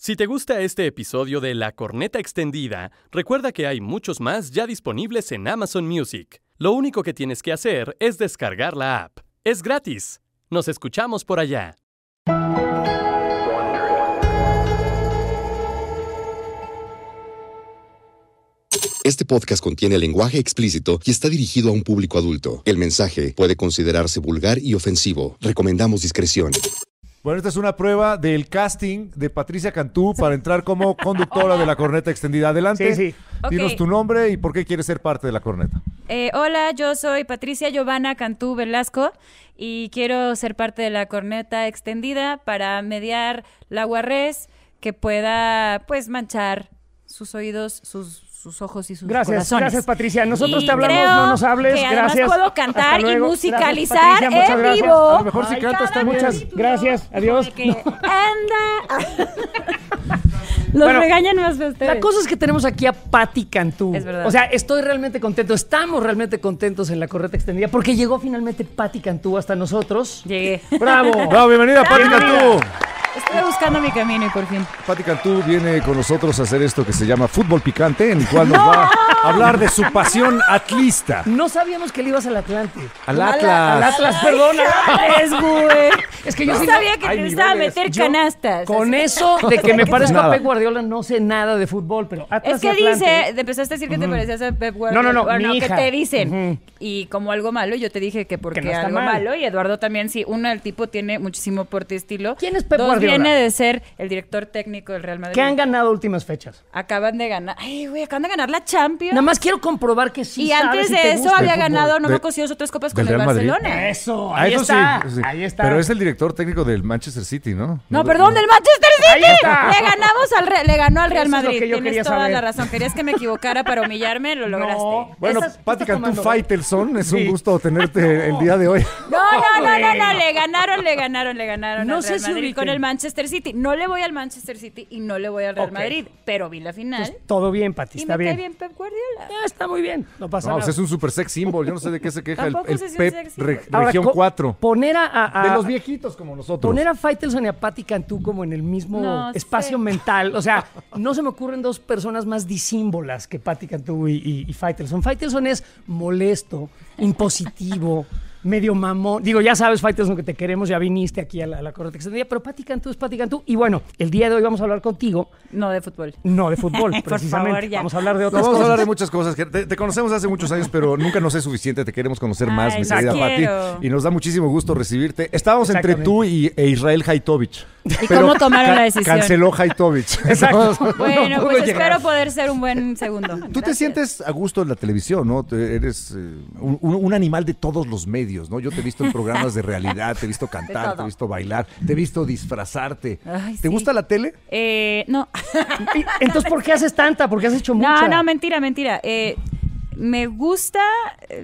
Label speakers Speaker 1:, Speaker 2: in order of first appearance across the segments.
Speaker 1: Si te gusta este episodio de La Corneta Extendida, recuerda que hay muchos más ya disponibles en Amazon Music. Lo único que tienes que hacer es descargar la app. Es gratis. Nos escuchamos por allá.
Speaker 2: Este podcast contiene lenguaje explícito y está dirigido a un público adulto. El mensaje puede considerarse vulgar y ofensivo. Recomendamos discreción. Bueno, esta es una prueba del casting de Patricia Cantú para entrar como conductora de la corneta extendida. Adelante. Sí, Dinos tu nombre y por qué quieres ser parte de la corneta.
Speaker 3: Eh, hola, yo soy Patricia Giovanna Cantú Velasco y quiero ser parte de la corneta extendida para mediar la guarrez que pueda, pues, manchar sus oídos, sus sus ojos y sus gracias, corazones. Gracias, Patricia. Nosotros te hablamos, no nos hables. Que gracias. puedo cantar y musicalizar en
Speaker 1: vivo. A lo mejor Ay, si canto está Muchas gracias. Adiós. Anda. Los regañan más ustedes. La cosa es que tenemos aquí a Patti Cantú. O sea, estoy realmente contento, estamos realmente contentos en la correta extendida porque llegó finalmente Patti Cantú hasta nosotros. Llegué. ¡Bravo! ¡Bravo! ¡Bienvenida, Patti Cantú! Estoy buscando mi camino y por
Speaker 3: fin.
Speaker 2: Patti Cantú viene con nosotros a hacer esto que se llama fútbol picante, en el cual nos va a hablar de su pasión atlista.
Speaker 1: No sabíamos que le ibas al Atlante. Al Atlas. Al Atlas, perdona. Es, güey. Es que yo no sabía que te a meter canastas. Con eso de que pues me parezco a Guardiola no sé nada de fútbol, pero Es que dice, empezaste a decir que te parecías
Speaker 3: a Pep Guardiola. No, no, no, mi hija. que te dicen. Y como algo malo, yo te dije que porque no algo malo. Y Eduardo también, sí, uno, el tipo tiene muchísimo porte y estilo. ¿Quién es Pep Dos, Guardiola? viene de ser el director técnico del Real Madrid. ¿Qué han
Speaker 1: ganado últimas fechas.
Speaker 3: Acaban de ganar. Ay, güey, acaban de ganar la Champions. Nada más quiero comprobar que sí. y antes de eso había ganado, no me De- copas con el Barcelona. Eso, ah, ahí eso sí, está. Ahí está. Pero es
Speaker 2: el director técnico del Manchester City, ¿no? No,
Speaker 3: perdón, del Manchester City. Le ganamos al le ganó al Real Madrid. Tienes toda la razón. Querías que me equivocara para humillarme, lo lograste.
Speaker 2: Bueno, Pática, tú Faitelson, es un gusto tenerte el día de hoy.
Speaker 3: No, no, no, no, le ganaron, le ganaron, le ganaron no al Real Madrid con el Manchester City. No le voy al Manchester City y no le voy al Real Madrid, pero vi la final.
Speaker 1: todo bien, Pati, está bien. Está
Speaker 3: bien Pep Guardiola. Eh, está
Speaker 1: muy bien, no pasa nada. Pues es un super sex symbol, yo no sé de qué se queja el, Pep Región 4. Poner a, De los
Speaker 2: viejitos como
Speaker 1: nosotros. Poner a Faitelson y a Patti Cantú como en el mismo espacio mental o sea, no se me ocurren dos personas más disímbolas que Patti Cantú y, y, y es molesto, impositivo medio mamón. Digo, ya sabes, Fighters, que te queremos, ya viniste aquí a la, a la corte pero platican tú, platican tú. Y bueno, el día de hoy vamos a hablar contigo. No de fútbol. No de fútbol, precisamente. vamos a hablar de otras cosas. vamos a hablar de
Speaker 2: muchas cosas. te, conocemos hace muchos años, pero nunca nos es suficiente. Te queremos conocer más, mi querida Pati. Y nos da muchísimo gusto recibirte. Estábamos entre tú y, e Israel Haitovich. ¿Y cómo tomaron la decisión? Canceló Haitovich. Exacto. bueno, pues espero
Speaker 3: poder ser un buen segundo. Tú te
Speaker 2: sientes a gusto en la televisión, ¿no? Eres eh, un animal de todos los medios. ¿no? Yo te he visto en programas de realidad, te he visto cantar, te he visto bailar, te he visto disfrazarte. ¿Te gusta la tele?
Speaker 3: Eh, no. Entonces, ¿por
Speaker 1: qué haces tanta? ¿Por qué has hecho
Speaker 3: mucha? No, no, mentira, mentira. Eh, me gusta,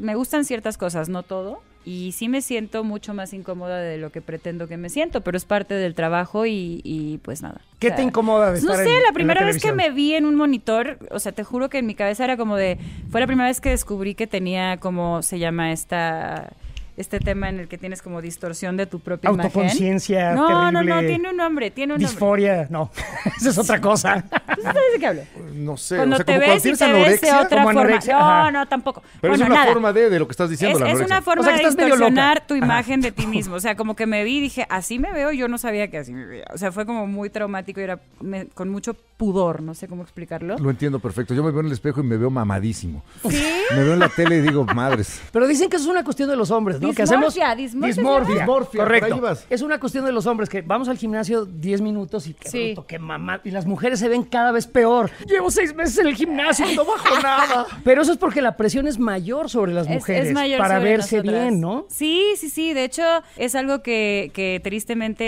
Speaker 3: me gustan ciertas cosas, no todo. Y sí me siento mucho más incómoda de lo que pretendo que me siento, pero es parte del trabajo y, pues nada. ¿Qué te
Speaker 1: incomoda de estar No sé, la primera vez que me
Speaker 3: vi en un monitor, o sea, te juro que en mi cabeza era como de. Fue la primera vez que descubrí que tenía como se llama esta este tema en el que tienes como distorsión de tu propia imagen. No, terrible.
Speaker 1: no, no, tiene un nombre, tiene un Disforia, no, Esa es otra cosa. ¿Sabes de qué hablo? No sé, Cuando te ves y te ves de otra forma.
Speaker 3: No, no, tampoco.
Speaker 2: Pero es una forma de, de, lo que estás diciendo, es, la Es una forma
Speaker 3: de distorsionar tu imagen de ti mismo. O sea, como que me vi y dije, así me veo, yo no sabía que así me veía. O sea, fue como muy traumático y era con mucho pudor, no sé cómo explicarlo. Lo
Speaker 2: entiendo perfecto. Yo me veo en el espejo y me veo mamadísimo. ¿Sí? Me veo en la tele y digo, madres.
Speaker 1: Pero dicen que es una cuestión de los hombres, Dismorfia, que hacemos, dismorfia. Dismorfia, correcto. Es una cuestión de los hombres que vamos al gimnasio 10 minutos y qué mamá. Y las mujeres se ven cada vez peor. Llevo seis meses en el gimnasio y no bajo nada. Pero eso es porque la presión es mayor sobre las mujeres para verse bien, ¿no?
Speaker 3: Sí, sí, sí. De hecho, es algo que, tristemente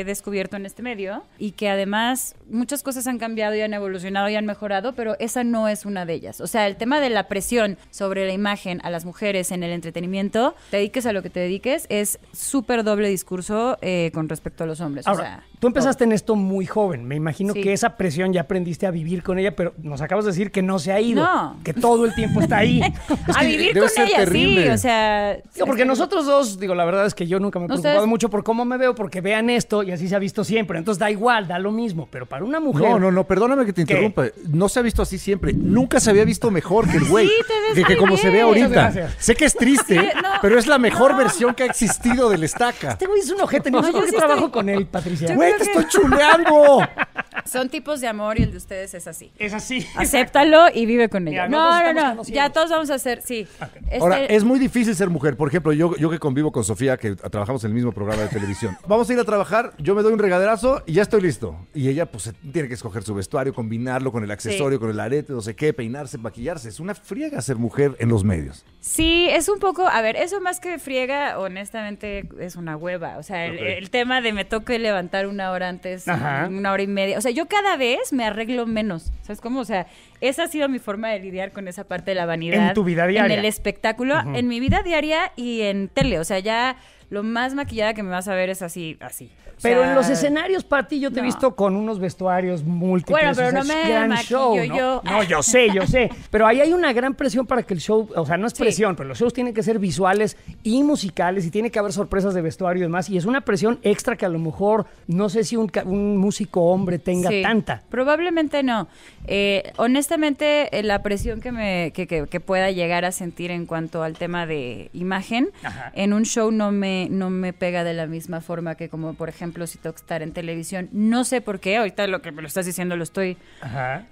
Speaker 3: he descubierto en este medio y que además muchas cosas han cambiado y han evolucionado y han mejorado, pero esa no es una de ellas. O sea, el tema de la presión sobre la imagen a las mujeres en el entretenimiento, te a lo que te dediques, es súper doble discurso eh, con respecto a los hombres. Ahora,
Speaker 1: tú empezaste en esto muy joven. Me imagino que esa presión ya aprendiste a vivir con ella, pero nos acabas de decir que no se ha ido. Que todo el tiempo está ahí. a vivir con ella, sí. O sea. porque nosotros dos, digo, la verdad es que yo nunca me he preocupado mucho por cómo me veo, porque vean esto y así se ha visto siempre. Entonces da igual, da lo mismo. Pero para una mujer. No, no,
Speaker 2: no, perdóname que te interrumpa. No se ha visto así siempre. Nunca se había visto mejor que el güey. Sí, que, como se ve ahorita. Sé que es triste, pero es la mejor versión que ha existido del estaca. Este
Speaker 1: güey es un ojete, no, trabajo
Speaker 2: con él, Patricia. Güey, te estoy chuleando.
Speaker 3: Son tipos de amor y el de ustedes es así. Es así. Acéptalo y vive con ella. no, no, no. Ya todos vamos a hacer, sí. Este Ahora, es
Speaker 2: muy difícil ser mujer. Por ejemplo, yo, yo que convivo con Sofía, que trabajamos en el mismo programa de televisión. Vamos a ir a trabajar, yo me doy un regaderazo y ya estoy listo. Y ella, pues, tiene que escoger su vestuario, combinarlo con el accesorio, con el arete, no sé qué, peinarse, maquillarse. Es una friega ser mujer en los medios.
Speaker 3: Sí, es un poco, a ver, eso más que friega, honestamente, es una hueva. O sea, el, tema de me toque levantar una hora antes, una hora y media. O sea, yo cada vez me arreglo menos. ¿Sabes cómo? O sea, esa ha sido mi forma de lidiar con esa parte de la vanidad. En tu vida diaria. En el espectáculo, en mi vida diaria y en tele. O sea, ya lo más maquillada que me vas a ver es así, así.
Speaker 1: pero en los escenarios, Pati, yo te he visto con unos vestuarios múltiples. Bueno, pero no me yo. No, yo sé, yo sé. Pero ahí hay una gran presión para que el show, o sea, no es presión, pero los shows tienen que ser visuales y musicales y tiene que haber sorpresas de vestuario y demás. Y es una presión extra que a lo mejor no sé si un, músico hombre tenga tanta.
Speaker 3: Probablemente no. Eh, honestamente, eh, la presión que, me, que, pueda llegar a sentir en cuanto al tema de imagen, en un show no me, no me pega de la misma forma que como, por ejemplo, si tengo que estar en televisión. No sé por qué, ahorita lo que me lo estás diciendo lo estoy...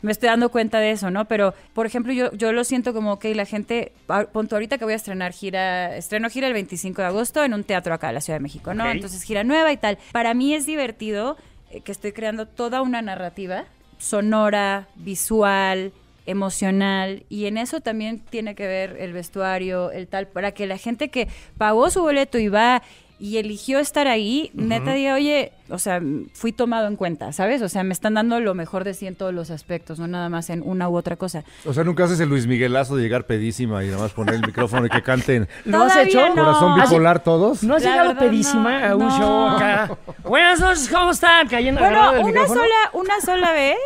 Speaker 3: Me estoy dando cuenta de eso, ¿no? Pero, por ejemplo, yo, yo lo siento como que la gente... Ah, Punto, ahorita que voy a estrenar gira... Estreno gira el 25 de agosto en un teatro acá en la Ciudad de México, ¿no? Entonces, gira nueva y tal. Para mí es divertido eh, que estoy creando toda una narrativa sonora, visual, emocional y en eso también tiene que ver el vestuario, el tal, para que la gente que pagó su boleto y va y eligió estar ahí, neta diga, oye, o sea, fui tomado en cuenta, ¿sabes? O sea, me están dando lo mejor de sí en todos los aspectos, no nada más en una u otra cosa.
Speaker 2: O sea, nunca haces el Luis Miguelazo de llegar pedísima y nada más poner el micrófono y que canten. ¿No has hecho? ¿Corazón bipolar todos? ¿No has llegado
Speaker 1: pedísima a un show acá? Buenas noches, ¿cómo están? Cayendo bueno, una sola, una
Speaker 3: sola vez.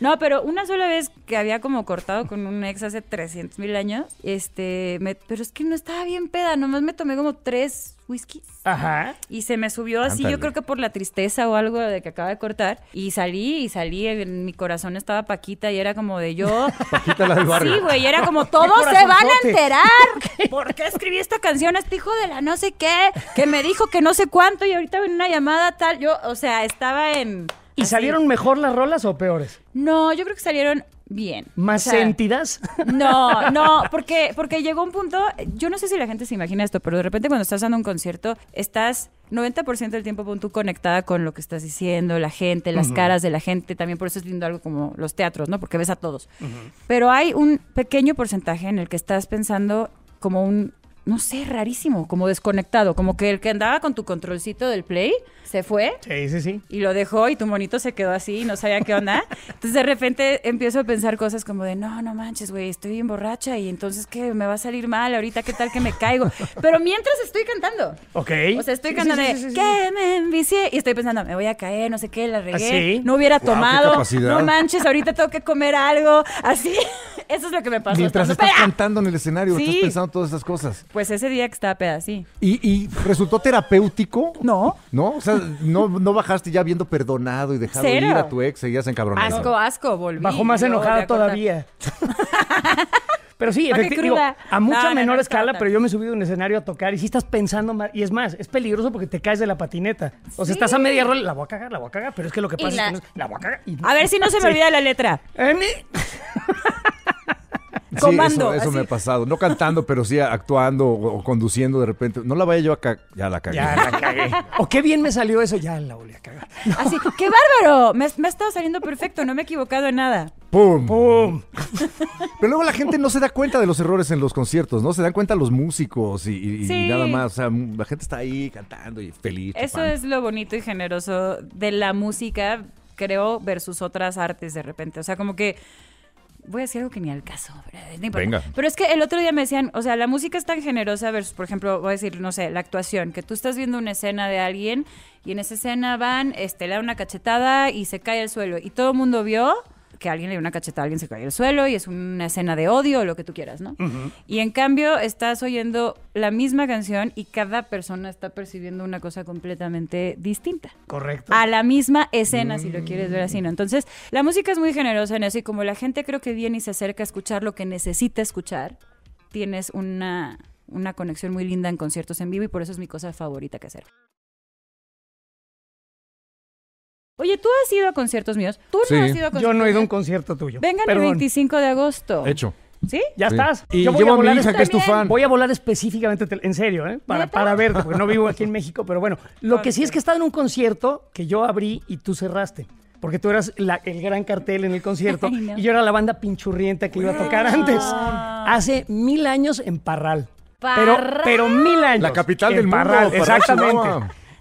Speaker 3: no, pero una sola vez que había como cortado con un ex hace 300 mil años, este, pero es que no estaba bien peda, nomás me tomé como tres whiskies Ajá. Y se me subió así, yo creo que por la tristeza o algo de que acaba de cortar. Y salí, y salí, en mi corazón estaba Paquita y era como de yo. Paquita la Sí, güey, y era como todos se van a enterar.
Speaker 1: ¿Por qué escribí esta
Speaker 3: canción a este hijo de la no sé qué? Que me dijo que no sé cuánto y ahorita en una llamada tal. Yo, o sea, estaba en. ¿Y salieron mejor
Speaker 1: las rolas o peores?
Speaker 3: No, yo creo que salieron bien. ¿Más sentidas? No, no, porque, porque llegó un punto, yo no sé si la gente se imagina esto, pero de repente cuando estás dando un concierto, estás 90% del tiempo conectada con lo que estás diciendo, la gente, las caras de la gente, también por eso es lindo algo como los teatros, ¿no? Porque ves a todos. Pero hay un pequeño porcentaje en el que estás pensando como un no sé, rarísimo, como desconectado, como que el que andaba con tu controlcito del play se fue. Sí, sí, sí. Y lo dejó y tu monito se quedó así no sabía qué onda. entonces de repente empiezo a pensar cosas como de, no, no manches, güey, estoy bien borracha y entonces qué, me va a salir mal ahorita, qué tal que me caigo. Pero mientras estoy cantando. Ok. O sea, estoy cantando de, que me envicié y estoy pensando, me voy a caer, no sé qué, la regué, ¿Ah, no hubiera tomado, no manches, ahorita tengo que comer algo, así. Eso es lo que me pasó. Mientras estás
Speaker 2: cantando en el escenario, estás pensando todas esas cosas.
Speaker 3: Pues ese día que estaba peda,
Speaker 2: ¿Y, resultó terapéutico? No. ¿No? O sea, no, no bajaste ya viendo perdonado y dejado ir a tu ex, seguías encabronado.
Speaker 3: Asco, asco, volví. Bajó más enojada todavía.
Speaker 2: Pero
Speaker 1: sí, ah, efectivamente, a mucha menor escala, pero yo me he subido a un escenario a tocar y sí estás pensando más. Y es más, es peligroso porque te caes de la patineta. O sea, estás a media rol la voy a cagar, la voy a cagar, pero es que lo que pasa es que no la voy a cagar. Y... A ver si no se me olvida la letra.
Speaker 2: eso, me ha pasado. No cantando, pero sí actuando o, conduciendo de repente. No la vaya yo a cagar. Ya la cagué. Ya la
Speaker 1: cagué. o qué bien me salió eso. Ya la volví a cagar. Así, qué bárbaro. Me,
Speaker 3: ha estado saliendo perfecto. No me he equivocado en nada.
Speaker 2: ¡Pum! ¡Pum! Pero luego la gente no se da cuenta de los errores en los conciertos, ¿no? Se dan cuenta los músicos y, nada más. Mm, la gente está ahí cantando y feliz. Eso es
Speaker 3: lo bonito y generoso de la música, creo, versus otras artes de repente. O sea, como que voy a decir algo que ni al caso. Venga. Pero es que el otro día me decían, o sea, la música es tan generosa versus, por ejemplo, voy a decir, no sé, la actuación, que tú estás viendo una escena de alguien y en esa escena van, este, le dan una cachetada y se cae al suelo y todo el mundo vio que alguien le dio una cachetada, alguien se cae al suelo y es una escena de odio o lo que tú quieras, ¿no? Y en cambio estás oyendo la misma canción y cada persona está percibiendo una cosa completamente distinta. Correcto. A la misma escena, si lo mm. quieres ver así, ¿no? Entonces, la música es muy generosa en eso y como la gente creo que viene y se acerca a escuchar lo que necesita escuchar, tienes una conexión muy linda en conciertos en vivo y por eso es mi cosa favorita que hacer. Oye, tú has ido a
Speaker 1: conciertos míos. Tú no has ido a conciertos. Yo no he ido a un concierto tuyo. Vengan el 25 de agosto. Hecho. ¿Sí? Ya estás. Y Yo voy a volar que es tu fan. Voy a volar específicamente, en serio, ¿eh? para, verte, porque no vivo aquí en México, pero bueno. Lo que sí es que estaba en un concierto que yo abrí y tú cerraste. Porque tú eras el gran cartel en el concierto y yo era la banda pinchurrienta que iba a tocar antes. Ah. Hace mil años en Parral. Pero, pero
Speaker 2: mil años. La capital del Parral, exactamente.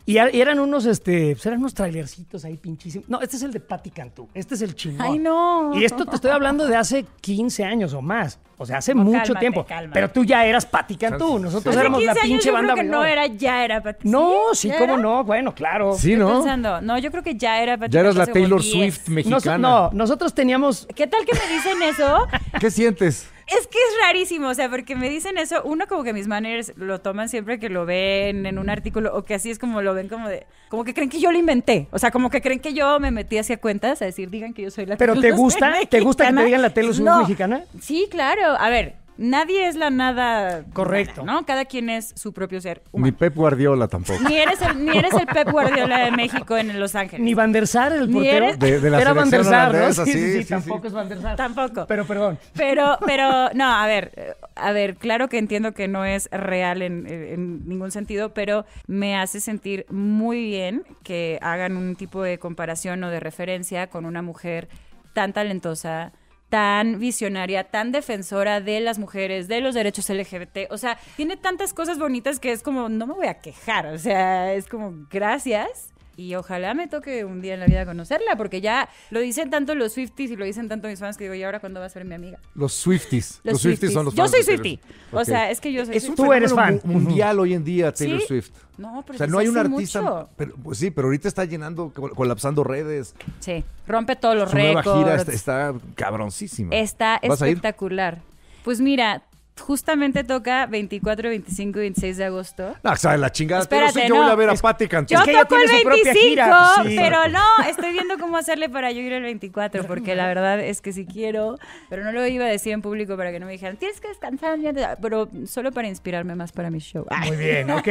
Speaker 1: Y, eran unos, este, pues eran unos trailercitos ahí pinchísimos. No, este es el de Patti Cantú. Este es el chingón. Ay, no. Y esto te estoy hablando de hace 15 años o más. O sea, hace mucho tiempo. Pero tú ya eras Patti Cantú. Nosotros éramos la pinche banda no era,
Speaker 3: ya era No, sí, cómo no. Bueno, claro. Sí, ¿no? No, yo creo que ya era Patti Ya eras la Taylor
Speaker 2: Swift
Speaker 1: mexicana. no, nosotros teníamos. ¿Qué tal que me dicen eso? ¿Qué sientes?
Speaker 3: es que es rarísimo, o sea, porque me dicen eso, uno como que mis manners lo toman siempre que lo ven en un artículo o que así es como lo ven como de, como que creen que yo lo inventé, o sea, como que creen que yo me metí hacia cuentas a decir, digan que yo soy la Pero te gusta, ¿te gusta que te digan la
Speaker 1: tele mexicana?
Speaker 3: Sí, claro. A ver, nadie es la nada. Correcto. ¿No? Cada quien es su propio ser
Speaker 2: Ni Pep Guardiola
Speaker 1: tampoco. Ni
Speaker 3: eres el, ni Pep Guardiola de México en Los Ángeles. Ni Van
Speaker 1: der Sar, el portero. De, la Era Sí, sí, tampoco es Van der Sar. Tampoco. Pero perdón.
Speaker 3: Pero, pero, no, a ver, eh, a ver, claro que entiendo que no es real en ningún sentido, pero me hace sentir muy bien que hagan un tipo de comparación o de referencia con una mujer tan talentosa, tan visionaria, tan defensora de las mujeres, de los derechos LGBT. O sea, tiene tantas cosas bonitas que es como, no me voy a quejar. O sea, es como, gracias. Y ojalá me toque un día en la vida conocerla, porque ya lo dicen tanto los Swifties y lo dicen tanto mis fans que digo, ¿y ahora cuándo va a ser mi amiga?
Speaker 2: Los Swifties. Los, Swifties. son los fans. Yo soy Swiftie. O sea, es que yo soy es Swiftie. Tú eres fan. Mundial hoy en día, Taylor Swift. No, pero o sea, no hay un artista. pues sí, pero ahorita está llenando, colapsando redes.
Speaker 3: Sí, rompe todos los récords. nueva gira está,
Speaker 2: está, cabroncísima. Está espectacular.
Speaker 3: Pues mira, justamente toca 24, 25 y 26 de agosto.
Speaker 2: No, sabes la chingada. pero yo voy a ver a Patti Yo toco el 25, pues pero no,
Speaker 3: estoy viendo cómo hacerle para yo ir el 24, porque la verdad es que si quiero, pero no lo iba a decir en público para que no me dijeran,
Speaker 1: tienes que descansar, pero solo para inspirarme más para mi show. Ah. Muy bien, ok.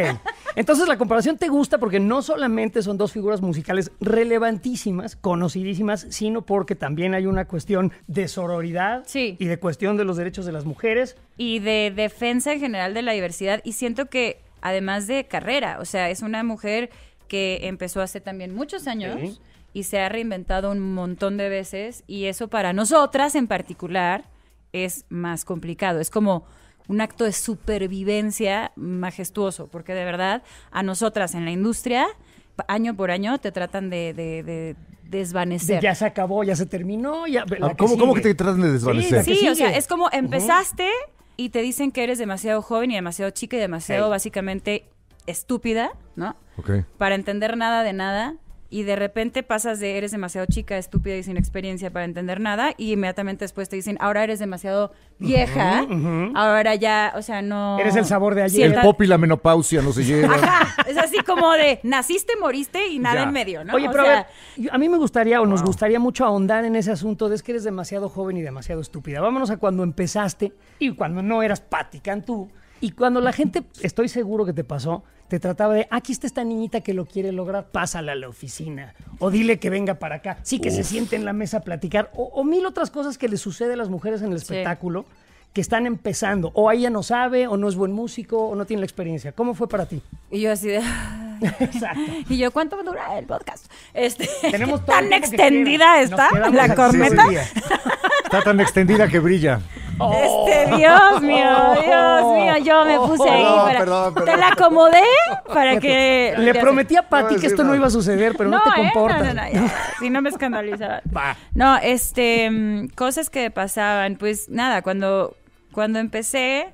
Speaker 1: Entonces la comparación te gusta porque no solamente son dos figuras musicales relevantísimas, conocidísimas, sino porque también hay una cuestión de sororidad y de cuestión de los derechos de las mujeres
Speaker 3: y de defensa en general de la diversidad. Y siento que, además de carrera, o sea, es una mujer que empezó hace también muchos años. Y se ha reinventado un montón de veces, y eso para nosotras en particular es más complicado. Es como, un acto de supervivencia majestuoso, porque de verdad a nosotras en la industria, año por año, te tratan de, desvanecer. ya
Speaker 1: se acabó, ya se terminó, ya... Ah, ¿Cómo que, te tratan de desvanecer?
Speaker 2: Sí, o sea, es
Speaker 3: como empezaste y te dicen que eres demasiado joven y demasiado chica y demasiado básicamente estúpida, ¿no? Ok. Para entender nada de nada y de repente pasas de eres demasiado chica, estúpida y sin experiencia para entender nada y inmediatamente después te dicen, ahora eres demasiado vieja, ahora ya, o sea, no... Eres el sabor
Speaker 2: de allí el pop y la menopausia no se llevan.
Speaker 3: es así como de naciste, moriste y nada en medio, ¿no? Oye, pero a, ver,
Speaker 1: a, mí me gustaría o nos gustaría mucho ahondar en ese asunto de es que eres demasiado joven y demasiado estúpida. Vámonos a cuando empezaste y cuando no eras Patti tú. Y cuando la gente, estoy seguro que te pasó, te trataba de, aquí está esta niñita que lo quiere lograr, pásala a la oficina. O dile que venga para acá. Sí, que se siente en la mesa a platicar. O, mil otras cosas que le sucede a las mujeres en el espectáculo que están empezando. O ella no sabe, o no es buen músico, o no tiene la experiencia. ¿Cómo fue para ti?
Speaker 3: Y yo así de... Y yo, ¿cuánto dura el podcast? Este, ¿Tenemos ¿Tan extendida está la corneta?
Speaker 2: está tan extendida que brilla.
Speaker 3: Este, oh. Dios mío, Dios oh. mío, yo me puse ahí para. te la acomodé para que. Le prometí a Pati que esto no iba a suceder, pero no, te eh, comportas. si no me escandalizaba. No, este, mm, cosas que pasaban, pues nada, cuando, cuando empecé,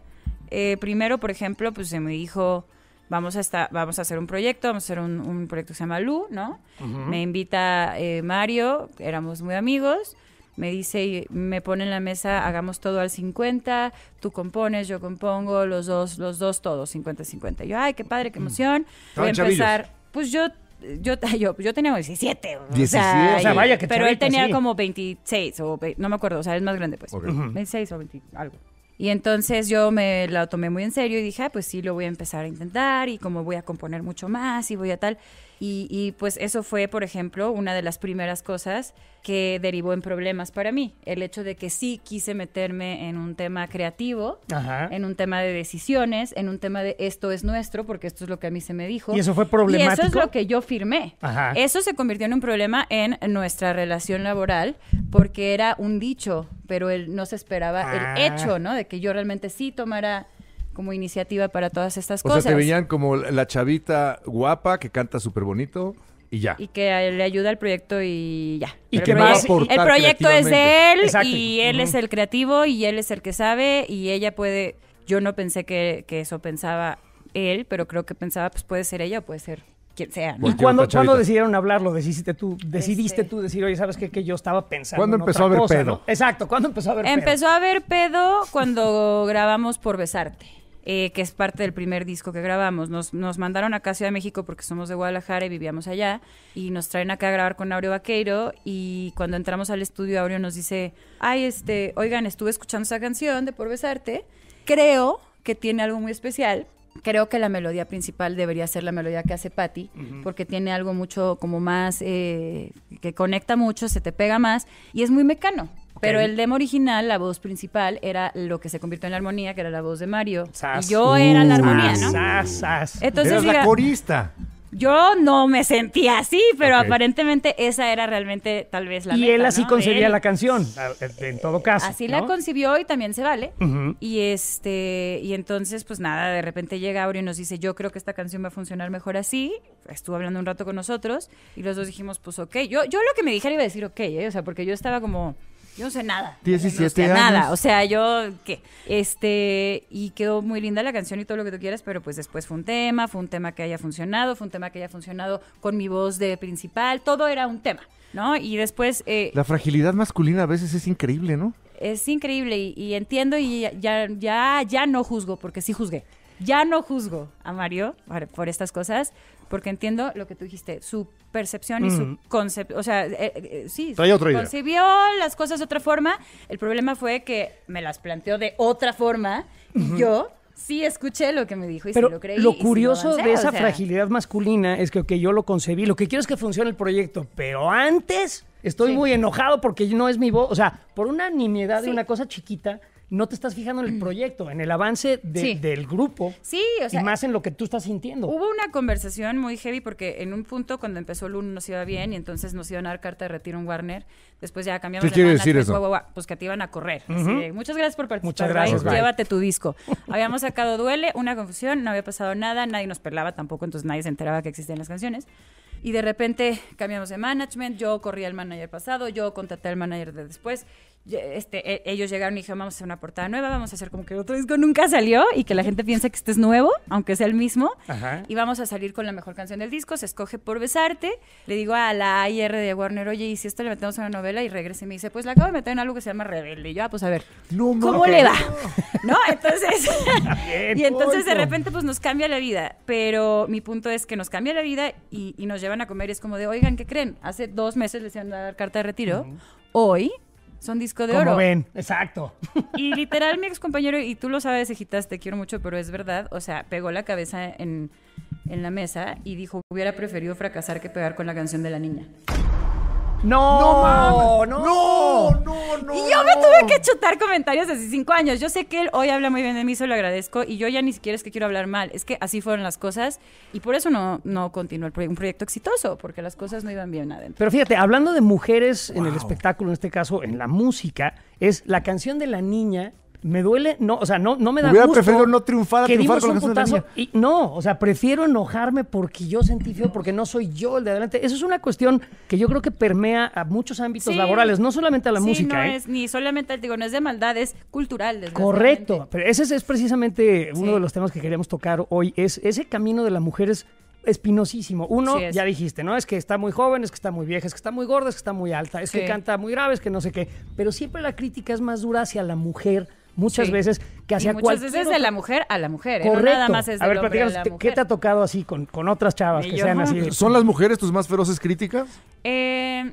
Speaker 3: eh, primero, por ejemplo, pues se me dijo, vamos a, estar, vamos a hacer un proyecto, vamos a hacer un, proyecto que se llama Lu, ¿no? Me invita eh, Mario, éramos muy amigos, me dice, y me pone en la mesa, hagamos todo al 50, tú compones, yo compongo, los dos, los dos todos, 50-50. Yo, ay, qué padre, qué mm. emoción. Voy empezar. Pues yo yo, yo, tenía 17. 17. O sea, vaya que Pero él tenía como 26 o no me acuerdo, o sea, es más grande pues. 26 o 20 algo. Y entonces yo me la tomé muy en serio y dije, pues sí, lo voy a empezar a intentar y como voy a componer mucho más y voy a tal. Y, pues eso fue, por ejemplo, una de las primeras cosas que derivó en problemas para mí. El hecho de que sí quise meterme en un tema creativo, en un tema de decisiones, en un tema de esto es nuestro, porque esto es lo que a mí se me dijo. Y eso fue problemático. Y eso es lo que yo firmé. Eso se convirtió en un problema en nuestra relación laboral, porque era un dicho, pero él no se esperaba el ah. hecho, ¿no? De que yo realmente sí tomara como iniciativa para todas estas cosas. O sea, te veían
Speaker 2: como la chavita guapa que canta súper bonito y ya. Y
Speaker 3: que le ayuda al proyecto y ya. Y que el proyecto, El proyecto es de él y él es el creativo y él es el que sabe y ella puede... Yo no pensé que, eso pensaba él, pero creo que pensaba, pues puede ser ella o puede ser quien sea. Pues ¿Y cuándo, cuando
Speaker 1: decidieron hablarlo? ¿Decidiste tú, decidiste este. tú decir, oye, ¿sabes qué? Que yo estaba pensando. ¿Cuándo empezó a haber pedo? Exacto, ¿cuándo empezó a haber pedo? Empezó
Speaker 3: a haber pedo cuando grabamos Por Besarte. Eh, que es parte del primer disco que grabamos. Nos, nos mandaron acá a Ciudad de México porque somos de Guadalajara y vivíamos allá, y nos traen acá a grabar con Aureo Vaqueiro, y cuando entramos al estudio, Aureo nos dice, ay, este, oigan, estuve escuchando esa canción de Por Besarte, creo que tiene algo muy especial, creo que la melodía principal debería ser la melodía que hace Patti, porque tiene algo mucho como más, eh, que conecta mucho, se te pega más, y es muy mecano. Pero el demo original, la voz principal, era lo que se convirtió en la armonía, que era la voz de Mario. Y yo era la armonía, ¿no? Sas, sas. Entonces, la
Speaker 2: corista.
Speaker 3: Yo no me sentía así, pero aparentemente esa era realmente tal vez la Y él así concebía la
Speaker 1: canción, en todo caso. Así la
Speaker 3: concibió y también se vale. Y este, y entonces, pues nada, de repente llega Aureo y nos dice, yo creo que esta canción va a funcionar mejor así. Estuvo hablando un rato con nosotros y los dos dijimos, pues ok. Yo, yo lo que me dijera iba a decir ok, ¿eh? o sea, porque yo estaba como yo no sé nada.
Speaker 2: 17 años. Nada, o
Speaker 3: sea, yo qué. Este, y quedó muy linda la canción y todo lo que tú quieras, pero pues después fue un tema, fue un tema que haya funcionado, fue un tema que haya funcionado con mi voz de principal, todo era un tema, ¿no? Y después... Eh, la
Speaker 2: fragilidad masculina a veces es increíble, ¿no?
Speaker 3: Es increíble y, y entiendo y ya, ya, ya no juzgo, porque sí juzgué ya no juzgo a Mario por estas cosas, porque entiendo lo que tú dijiste, su percepción y su mm. concepción. o sea, eh, eh, sí, sí, concibió las cosas de otra forma, el problema fue que me las planteó de otra forma y yo sí escuché lo que me dijo y sí lo creí. Lo curioso de esa fragilidad
Speaker 1: masculina es que yo lo concebí, lo que quiero es que funcione el proyecto, pero antes estoy muy enojado porque no es mi voz, o sea, por una nimiedad de una cosa chiquita no te estás fijando en el mm. proyecto, en el avance del grupo. Sí, Y más en lo que tú estás sintiendo. Hubo una
Speaker 3: conversación muy heavy porque en un punto, cuando empezó el uno nos iba bien y entonces nos iban a dar carta de retiro en Warner. Después ya cambiamos ¿Qué quiere decir eso? pues que te iban a correr. muchas gracias por participar. Muchas gracias. Llévate tu disco. Habíamos sacado Duele, una confusión, no había pasado nada, nadie nos perlaba tampoco, entonces nadie se enteraba que existían las canciones. Y de repente cambiamos de management, yo corrí al manager pasado, yo contraté al manager de después este, e, ellos llegaron y dijeron, vamos a hacer una portada nueva, vamos a hacer como que otro disco nunca salió y que la gente piense que este es nuevo, aunque sea el mismo. Y vamos a salir con la mejor canción del disco, se escoge por besarte. Le digo a la AIR de Warner, oye, ¿y si esto le metemos a una novela? Y regresa y me dice, pues la acabo de meter en algo que se llama Rebelde. Y yo, ah, pues a ver,
Speaker 1: ¿cómo le va?
Speaker 3: No, entonces... y entonces de repente pues nos cambia la vida. Pero mi punto es que nos cambia la vida y, nos llevan a comer y es como de, oigan, ¿qué creen? Hace dos meses les iban a dar carta de retiro. Hoy son disco de Como oro. ven, exacto. Y literal, mi ex compañero, y tú lo sabes, hijitas, te quiero mucho, pero es verdad. O sea, pegó la cabeza en, en la mesa y dijo: Hubiera preferido fracasar que pegar con la canción de la niña. No, no, no, no, no. Y yo me tuve que chutar comentarios hace cinco años. Yo sé que él hoy habla muy bien de mí, se lo agradezco. Y yo ya ni siquiera es que quiero hablar mal. Es que así fueron las cosas. Y por eso no, no continuó el proyecto, un proyecto exitoso, porque las cosas no iban bien adentro.
Speaker 1: Pero fíjate, hablando de mujeres en el espectáculo, en este caso en la música, es la canción de la niña me duele, no, o sea, no, me da Hubiera preferido no triunfar a triunfar con y, No, o sea, prefiero enojarme porque yo sentí feo, porque no soy yo el de adelante. Eso es una cuestión que yo creo que permea a muchos ámbitos laborales, no solamente a la música. No ¿eh? es,
Speaker 3: ni solamente, digo, no es de maldad, es cultural. Correcto,
Speaker 1: pero ese es, precisamente uno de los temas que queríamos tocar hoy, es ese camino de la mujer es espinosísimo. Uno, ya dijiste, ¿no? Es que está muy joven, es que está muy vieja, es que está muy gorda, es que está muy alta, es que canta muy grave, es que no sé qué. Pero siempre la crítica es más dura hacia la mujer muchas veces que hacia muchas veces de la
Speaker 3: mujer a la mujer, ¿eh? Correcto. No nada más es A
Speaker 1: ver, platícanos, ¿qué te ha tocado así con, con otras chavas que sean así? ¿Son las
Speaker 2: mujeres tus más feroces críticas?
Speaker 3: Eh,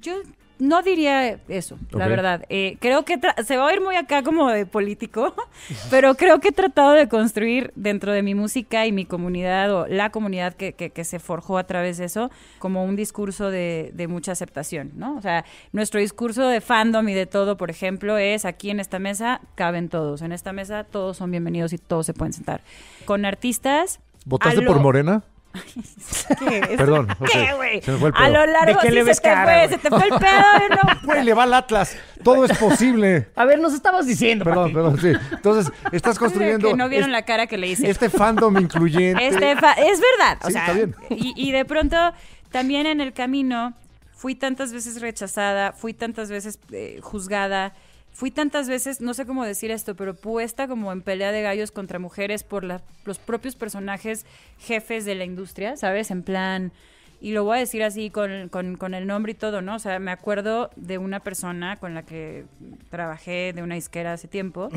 Speaker 3: yo no diría eso, la verdad. Eh, creo que se va a oír muy acá como de político, pero creo que he tratado de construir dentro de mi música y mi comunidad o la comunidad que, se forjó a través de eso, como un discurso de, mucha aceptación, ¿no? O sea, nuestro discurso de fandom y de todo, por ejemplo, es aquí en esta mesa caben todos, en esta mesa todos son bienvenidos y todos se pueden sentar. Con artistas... ¿Votaste por Morena?
Speaker 2: ¿Qué? Perdón. ¿Qué, güey? Se me fue el pedo. A lo largo ¿De qué le ves se, te fue, se te fue
Speaker 3: el pedo,
Speaker 2: ¿no? Güey, le va al Atlas. Todo es posible. A ver, nos estabas diciendo. Perdón, perdón, sí. Entonces, estás construyendo. Que no vieron la cara que le hice. este fandom incluyente. Este es verdad. o sea, está bien.
Speaker 3: Y, de pronto, también en el camino, fui tantas veces rechazada, fui tantas veces eh, juzgada, fui tantas veces, no sé cómo decir esto, pero puesta como en pelea de gallos contra mujeres por los propios personajes jefes de la industria, ¿sabes? En plan, y lo voy a decir así con, el nombre y todo, ¿no? O sea, me acuerdo de una persona con la que trabajé de una isquera hace tiempo,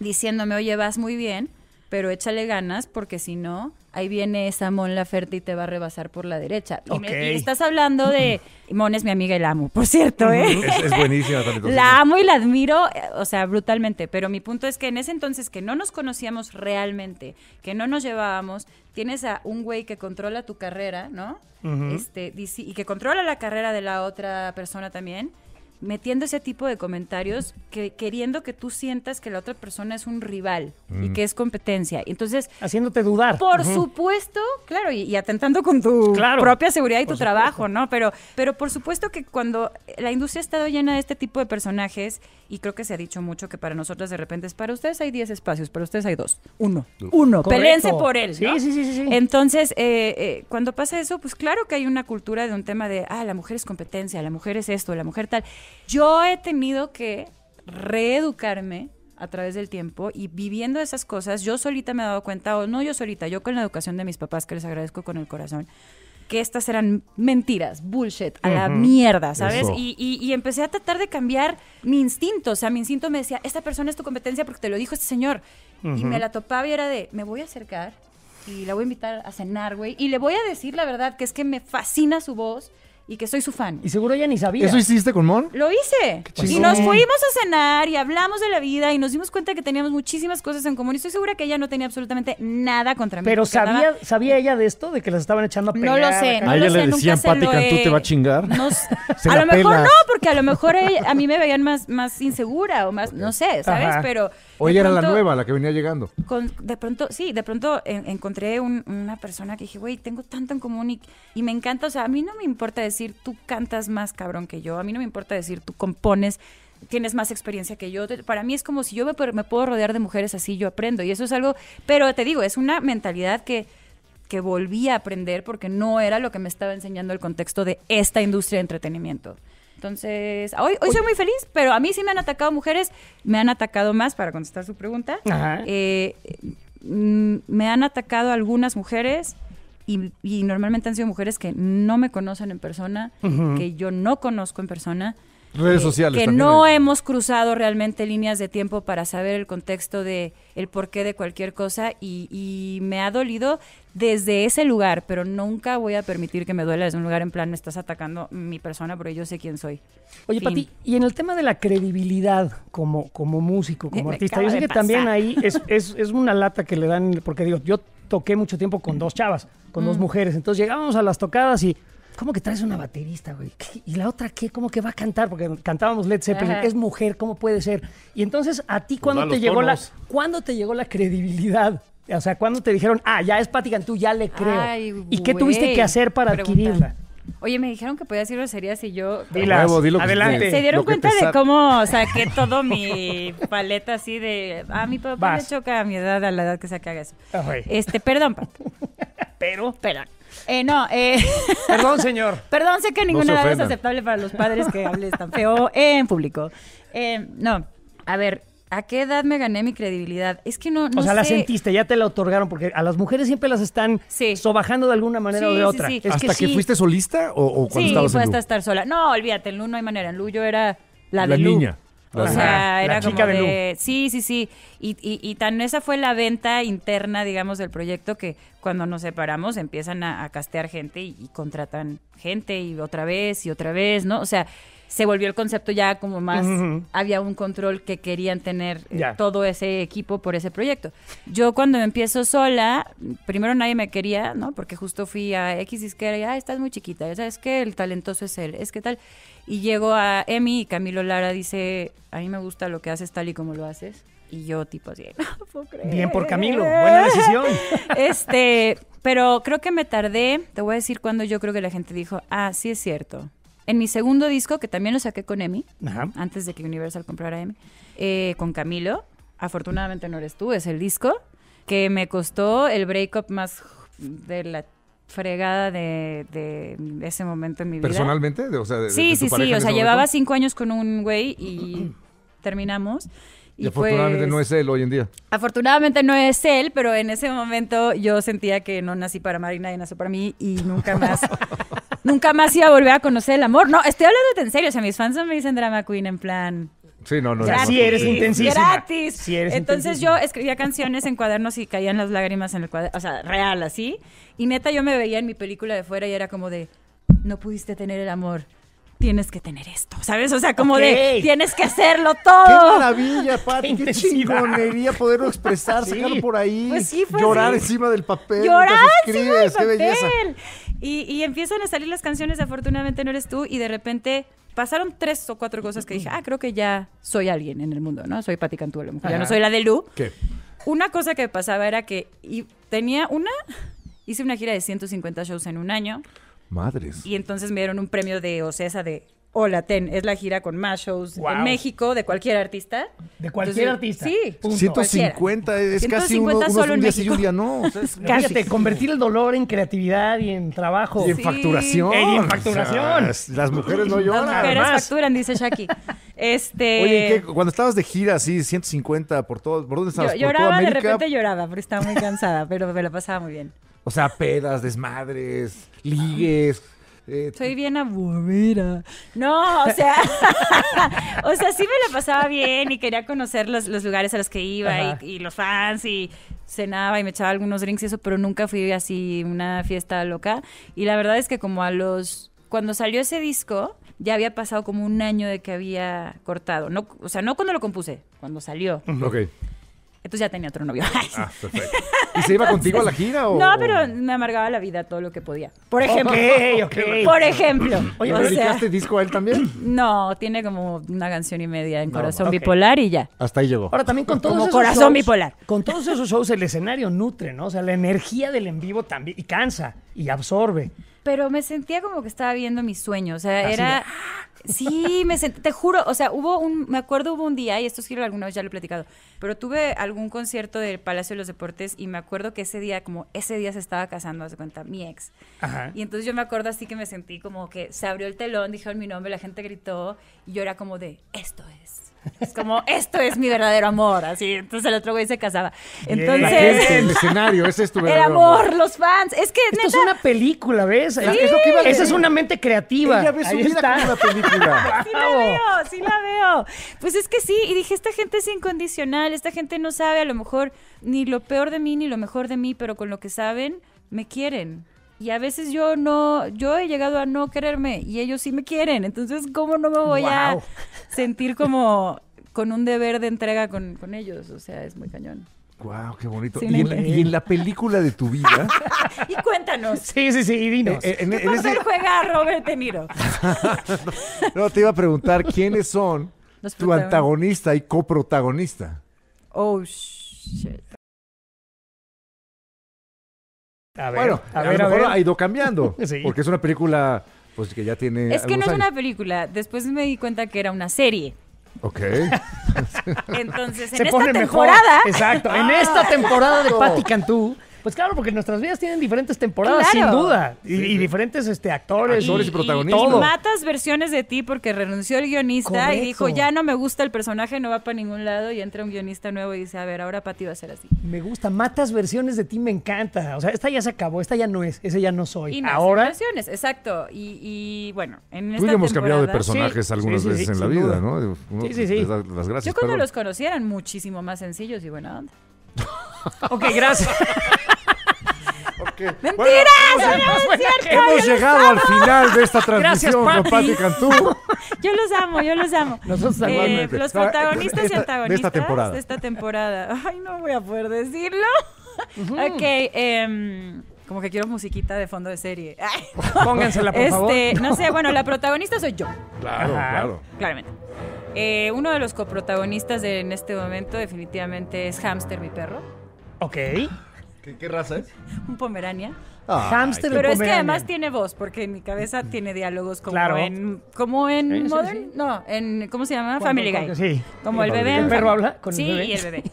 Speaker 3: diciéndome, oye, vas muy bien pero échale ganas porque si no, ahí viene esa Mon Laferte y te va a rebasar por la derecha. Y, estás hablando de... Mon es mi amiga y la amo, por cierto, ¿eh? Es, buenísima. la amo y la admiro, eh, o sea, brutalmente. Pero mi punto es que en ese entonces que no nos conocíamos realmente, que no nos llevábamos, tienes a un güey que controla tu carrera, ¿no? este, y que controla la carrera de la otra persona también metiendo ese tipo de comentarios que queriendo que tú sientas que la otra persona es un rival y mm. que es competencia. Entonces,
Speaker 1: haciéndote dudar. Por
Speaker 3: supuesto, claro, y, atentando con tu propia seguridad y tu trabajo, ¿no? Pero pero por supuesto que cuando la industria ha estado llena de este tipo de personajes y creo que se ha dicho mucho que para nosotros de repente es para ustedes hay 10 espacios, para ustedes hay dos.
Speaker 2: Uno. Uno, pelense por
Speaker 3: él. Sí, sí, sí, sí, Entonces, eh, eh, cuando pasa eso, pues claro que hay una cultura de un tema de, ah, la mujer es competencia, la mujer es esto, la mujer tal. Yo he tenido que reeducarme a través del tiempo y viviendo esas cosas, yo solita me he dado cuenta, o no yo solita, yo con la educación de mis papás, que les agradezco con el corazón, que estas eran mentiras, bullshit, a la mierda, ¿sabes? Y, empecé a tratar de cambiar mi instinto, o sea, mi instinto me decía, esta persona es tu competencia porque te lo dijo este señor. Y me la topaba y era de, me voy a acercar y la voy a invitar a cenar, güey, y le voy a decir la verdad, que es que me fascina su voz y que soy su fan. Y seguro ella ni sabía. ¿Eso hiciste con Mon? Lo hice. y nos fuimos a cenar y hablamos de la vida y nos dimos cuenta que teníamos muchísimas cosas en común. Y estoy segura que ella no tenía absolutamente nada contra mí. Pero sabía,
Speaker 1: sabía ella de esto, de que las estaban echando a pelear. No lo sé. No a ella le decían,
Speaker 2: Pati tú te va a chingar.
Speaker 3: a lo mejor no, porque a lo mejor a mí me veían más, más insegura o más, no sé, ¿sabes? Pero. O era la nueva,
Speaker 2: la que venía llegando.
Speaker 3: de pronto, sí, de pronto encontré una persona que dije, güey, tengo tanto en común y, me encanta. O sea, a mí no me importa decir decir tú cantas más cabrón que yo, a mí no me importa decir tú compones, tienes más experiencia que yo. Para mí es como si yo me, puedo rodear de mujeres así, yo aprendo. Y eso es algo, pero te digo, es una mentalidad que que volví a aprender porque no era lo que me estaba enseñando el contexto de esta industria de entretenimiento. Entonces, hoy, hoy soy muy feliz, pero a mí sí me han atacado mujeres, me han atacado más para contestar su pregunta. Eh, mm, me han atacado algunas mujeres, y, normalmente han sido mujeres que no me conocen en persona, que yo no conozco en persona. Redes eh, sociales. Que no hemos cruzado realmente líneas de tiempo para saber el contexto de el porqué de cualquier cosa y, me ha dolido desde ese lugar, pero nunca voy a permitir que me duela desde un lugar en plan me estás atacando mi persona porque yo sé quién soy.
Speaker 1: Oye, Pati, y en el tema de la credibilidad como, como músico, como artista, yo sé que también ahí es, es, es una lata que le dan, porque digo, yo toqué mucho tiempo con mm. dos chavas, con dos mm. mujeres. Entonces llegábamos a las tocadas y. ¿Cómo que traes una baterista, güey? ¿Y la otra qué? ¿Cómo que va a cantar? Porque cantábamos Led Zeppelin. Es mujer, ¿cómo puede ser? Y entonces, ¿a ti cuándo te, llegó la, ¿cuándo te llegó la credibilidad? O sea, ¿cuándo te dijeron, ah, ya es Patti ¿tú ya le creo? ¿Y qué tuviste que hacer para adquirirla?
Speaker 3: Oye, me dijeron que podía decirlo sería y yo... adelante. ¿Se dieron cuenta de cómo saqué todo mi paleta así de... A ah, mi papá le choca a mi edad, a la edad que se haga eso. Este, perdón, papá. Pero... Perdón. Eh, no, eh... Perdón, señor. Perdón, sé que ninguna edad es aceptable para los padres que hables tan feo
Speaker 1: en público.
Speaker 3: Eh, no, a ver, ¿A qué edad me gané mi credibilidad? Es que no, no O sea, la sentiste,
Speaker 1: ya te la otorgaron, porque a las mujeres siempre las están sobajando de alguna manera o de otra. Sí, es ¿Hasta que, fuiste solista o, cuando estabas en Sí, hasta estar sola.
Speaker 3: No, olvídate, en Lu no hay manera. En Lu yo era la, de Lu. niña. o sea, ah, era la chica de, Sí, sí, sí. Y, tan esa fue la venta interna, digamos, del proyecto que cuando nos separamos empiezan a, castear gente y, y contratan gente y otra vez y otra vez, ¿no? O sea, se volvió el concepto ya como más, había un control que querían tener eh, todo ese equipo por ese proyecto. Yo cuando empiezo sola, primero nadie me quería, ¿no? Porque justo fui a X Disquera y, ah, estás muy chiquita, es que el talentoso es él, es que tal. Y llego a Emi y Camilo Lara dice, a mí me gusta lo que haces tal y como lo haces. Y yo tipo así, no
Speaker 1: puedo creer. Bien por Camilo, buena decisión.
Speaker 3: Este, pero creo que me tardé, te voy a decir cuando yo creo que la gente dijo, ah, sí es cierto, en mi segundo disco, que también lo saqué con Emi, antes de que Universal comprara Emi, eh, con Camilo, afortunadamente no eres tú, es el disco, que me costó el breakup más de la fregada de, ese momento en mi vida. ¿Personalmente? sí, sí, sí. O sea, llevaba cinco años con un güey y terminamos.
Speaker 2: Y, pues afortunadamente no es él hoy en día.
Speaker 3: Afortunadamente no es él, pero en ese momento yo sentía que no nací para Marina y nadie nació para mí y nunca más nunca más iba a volver a conocer el amor. No, estoy hablando en serio. O sea, mis fans no me dicen drama queen en plan.
Speaker 2: Sí, no, no. sí eres intensísima. Gratis. Sí eres Entonces
Speaker 3: yo escribía canciones en cuadernos y caían las lágrimas en el cuaderno, o sea, real, así. Y neta yo me veía en mi película de fuera y era como de, no pudiste tener el amor, tienes que tener esto, ¿sabes? O sea, como de tienes que hacerlo todo. ¡Qué
Speaker 2: maravilla, Pati! ¡Qué, chingonería poderlo expresar, sacarlo por ahí! Pues llorar encima del papel. ¡Llorar papel! ¡Qué belleza!
Speaker 3: Y, empiezan a salir las canciones Afortunadamente no eres tú y de repente pasaron tres o cuatro cosas que dije, ah, creo que ya soy alguien en el mundo, ¿no? Soy Pati Cantú, a ya no soy la de Lu. ¿Qué? Una cosa que pasaba era que tenía una, hice una gira de 150 shows en un año.
Speaker 2: Madres. Y
Speaker 3: entonces me dieron un premio de OCESA de Hola Ten, es la gira con más shows en México de cualquier artista. De cualquier artista.
Speaker 1: Sí. 150 pues es casi uno, un día y un día no. Cállate, convertir el dolor en creatividad y en trabajo. Y en facturación. y en facturación.
Speaker 2: las mujeres no lloran. Las mujeres facturan,
Speaker 3: dice Shaki. Este... Oye, ¿qué?
Speaker 2: cuando estabas de gira así, 150 por todos ¿por dónde estabas? lloraba, de repente
Speaker 3: lloraba, pero estaba muy cansada, pero me lo pasaba muy bien.
Speaker 2: O sea, pedas, desmadres, ligues. Eh, Soy
Speaker 3: bien aburrida. No, o sea, o sea, sí me la pasaba bien y quería conocer los, los lugares a los que iba y, los fans y cenaba y me echaba algunos drinks y eso, pero nunca fui así una fiesta loca. Y la verdad es que como a los... Cuando salió ese disco, ya había pasado como un año de que había cortado. No, o sea, no cuando lo compuse, cuando salió. Ok. Entonces ya tenía otro novio. ah, perfecto. ¿Y se iba contigo a la gira o...? No, pero me amargaba la vida todo lo que podía.
Speaker 2: Por ejemplo. Ok, ok. Por ejemplo. Oye, ¿le disco a él también?
Speaker 3: No,
Speaker 1: tiene como una canción y media en Corazón Bipolar
Speaker 2: y ya. Hasta ahí llegó. Ahora
Speaker 1: también con todos como Corazón Bipolar. Con todos esos shows el escenario nutre, ¿no? O sea, la energía del en vivo también. Y cansa y absorbe.
Speaker 3: Pero me sentía como que estaba viendo mis sueños, o sea, era... Sí, me te juro, o sea, hubo un, me acuerdo hubo un día, y esto sí alguna vez ya lo he platicado, pero tuve algún concierto del Palacio de los Deportes y me acuerdo que ese día, como ese día se estaba casando, hace cuenta, mi ex. Y entonces yo me acuerdo así que me sentí como que se abrió el telón, dijeron mi nombre, la gente gritó y yo era como de, esto es. Es como, esto es mi verdadero amor, así. Entonces el otro güey
Speaker 1: se casaba. Entonces. el escenario, es tu El amor, los fans. Es que, Esto es una película, ¿ves? Es Esa es una mente creativa. una película. sí la veo,
Speaker 3: sí la veo. Pues es que sí, y dije, esta gente es incondicional, esta gente no sabe a lo mejor ni lo peor de mí ni lo mejor de mí, pero con lo que saben, me quieren. Y a veces yo no, yo he llegado a no quererme y ellos sí me quieren. Entonces, ¿cómo no me voy a sentir como con un deber de entrega con, ellos? O sea, es muy cañón.
Speaker 2: Wow, qué bonito. y, en la, película de tu vida.
Speaker 3: y cuéntanos. Sí,
Speaker 1: sí,
Speaker 2: sí, y dinos. Eh, eh, en,
Speaker 3: juega Robert De Niro?
Speaker 2: no, te iba a preguntar quiénes son tu antagonista y coprotagonista.
Speaker 3: Oh, shit. bueno, a, ha ido cambiando, porque es
Speaker 2: una película pues que ya tiene Es que no es una
Speaker 3: película, después me di cuenta que era una serie.
Speaker 1: Ok.
Speaker 3: Entonces, en esta temporada. Exacto. En esta temporada de Patti
Speaker 1: Cantú pues claro, porque nuestras vidas tienen diferentes temporadas, sin duda. Y, diferentes este, actores. Actores y, protagonistas. Y
Speaker 3: matas versiones de ti porque renunció el guionista y dijo, ya no me gusta el personaje, no va para ningún lado. Y entra un guionista nuevo y dice, a ver, ahora
Speaker 1: Pati va a ser así. Me gusta, matas versiones de ti, me encanta. O sea, esta ya se acabó, esta ya no es, ese ya no soy. Y versiones,
Speaker 3: exacto. Y, bueno, en esta Tú ya hemos cambiado de personajes
Speaker 2: algunas veces en la vida, ¿no? sí, sí, sí. gracias, Yo cuando los
Speaker 3: conocí eran muchísimo más sencillos y bueno, onda. ok, gracias.
Speaker 2: ¡Mentiras!
Speaker 3: hemos, cierto, hemos llegado al
Speaker 2: final de esta transmisión Gracias, de Cantú.
Speaker 3: yo los amo, yo los amo. Nosotros eh, Los protagonistas y antagonistas de esta temporada. De esta temporada. Ay, no voy a poder decirlo. Ok, em, como que quiero musiquita de fondo de serie. Pónganse Póngansela, por favor. Este, no sé, bueno, la protagonista soy yo. Claro, claro. Claramente. Eh, uno de los coprotagonistas de, en este momento definitivamente es Hamster, mi perro.
Speaker 2: Ok. ¿Qué, raza es?
Speaker 3: Un pomerania. Ah, pero es que además tiene voz, porque en mi cabeza mm. tiene diálogos como en como en Modern, no, en ¿cómo se llama? Family Guy. Como el bebé. ¿El perro habla con el sí, y el bebé.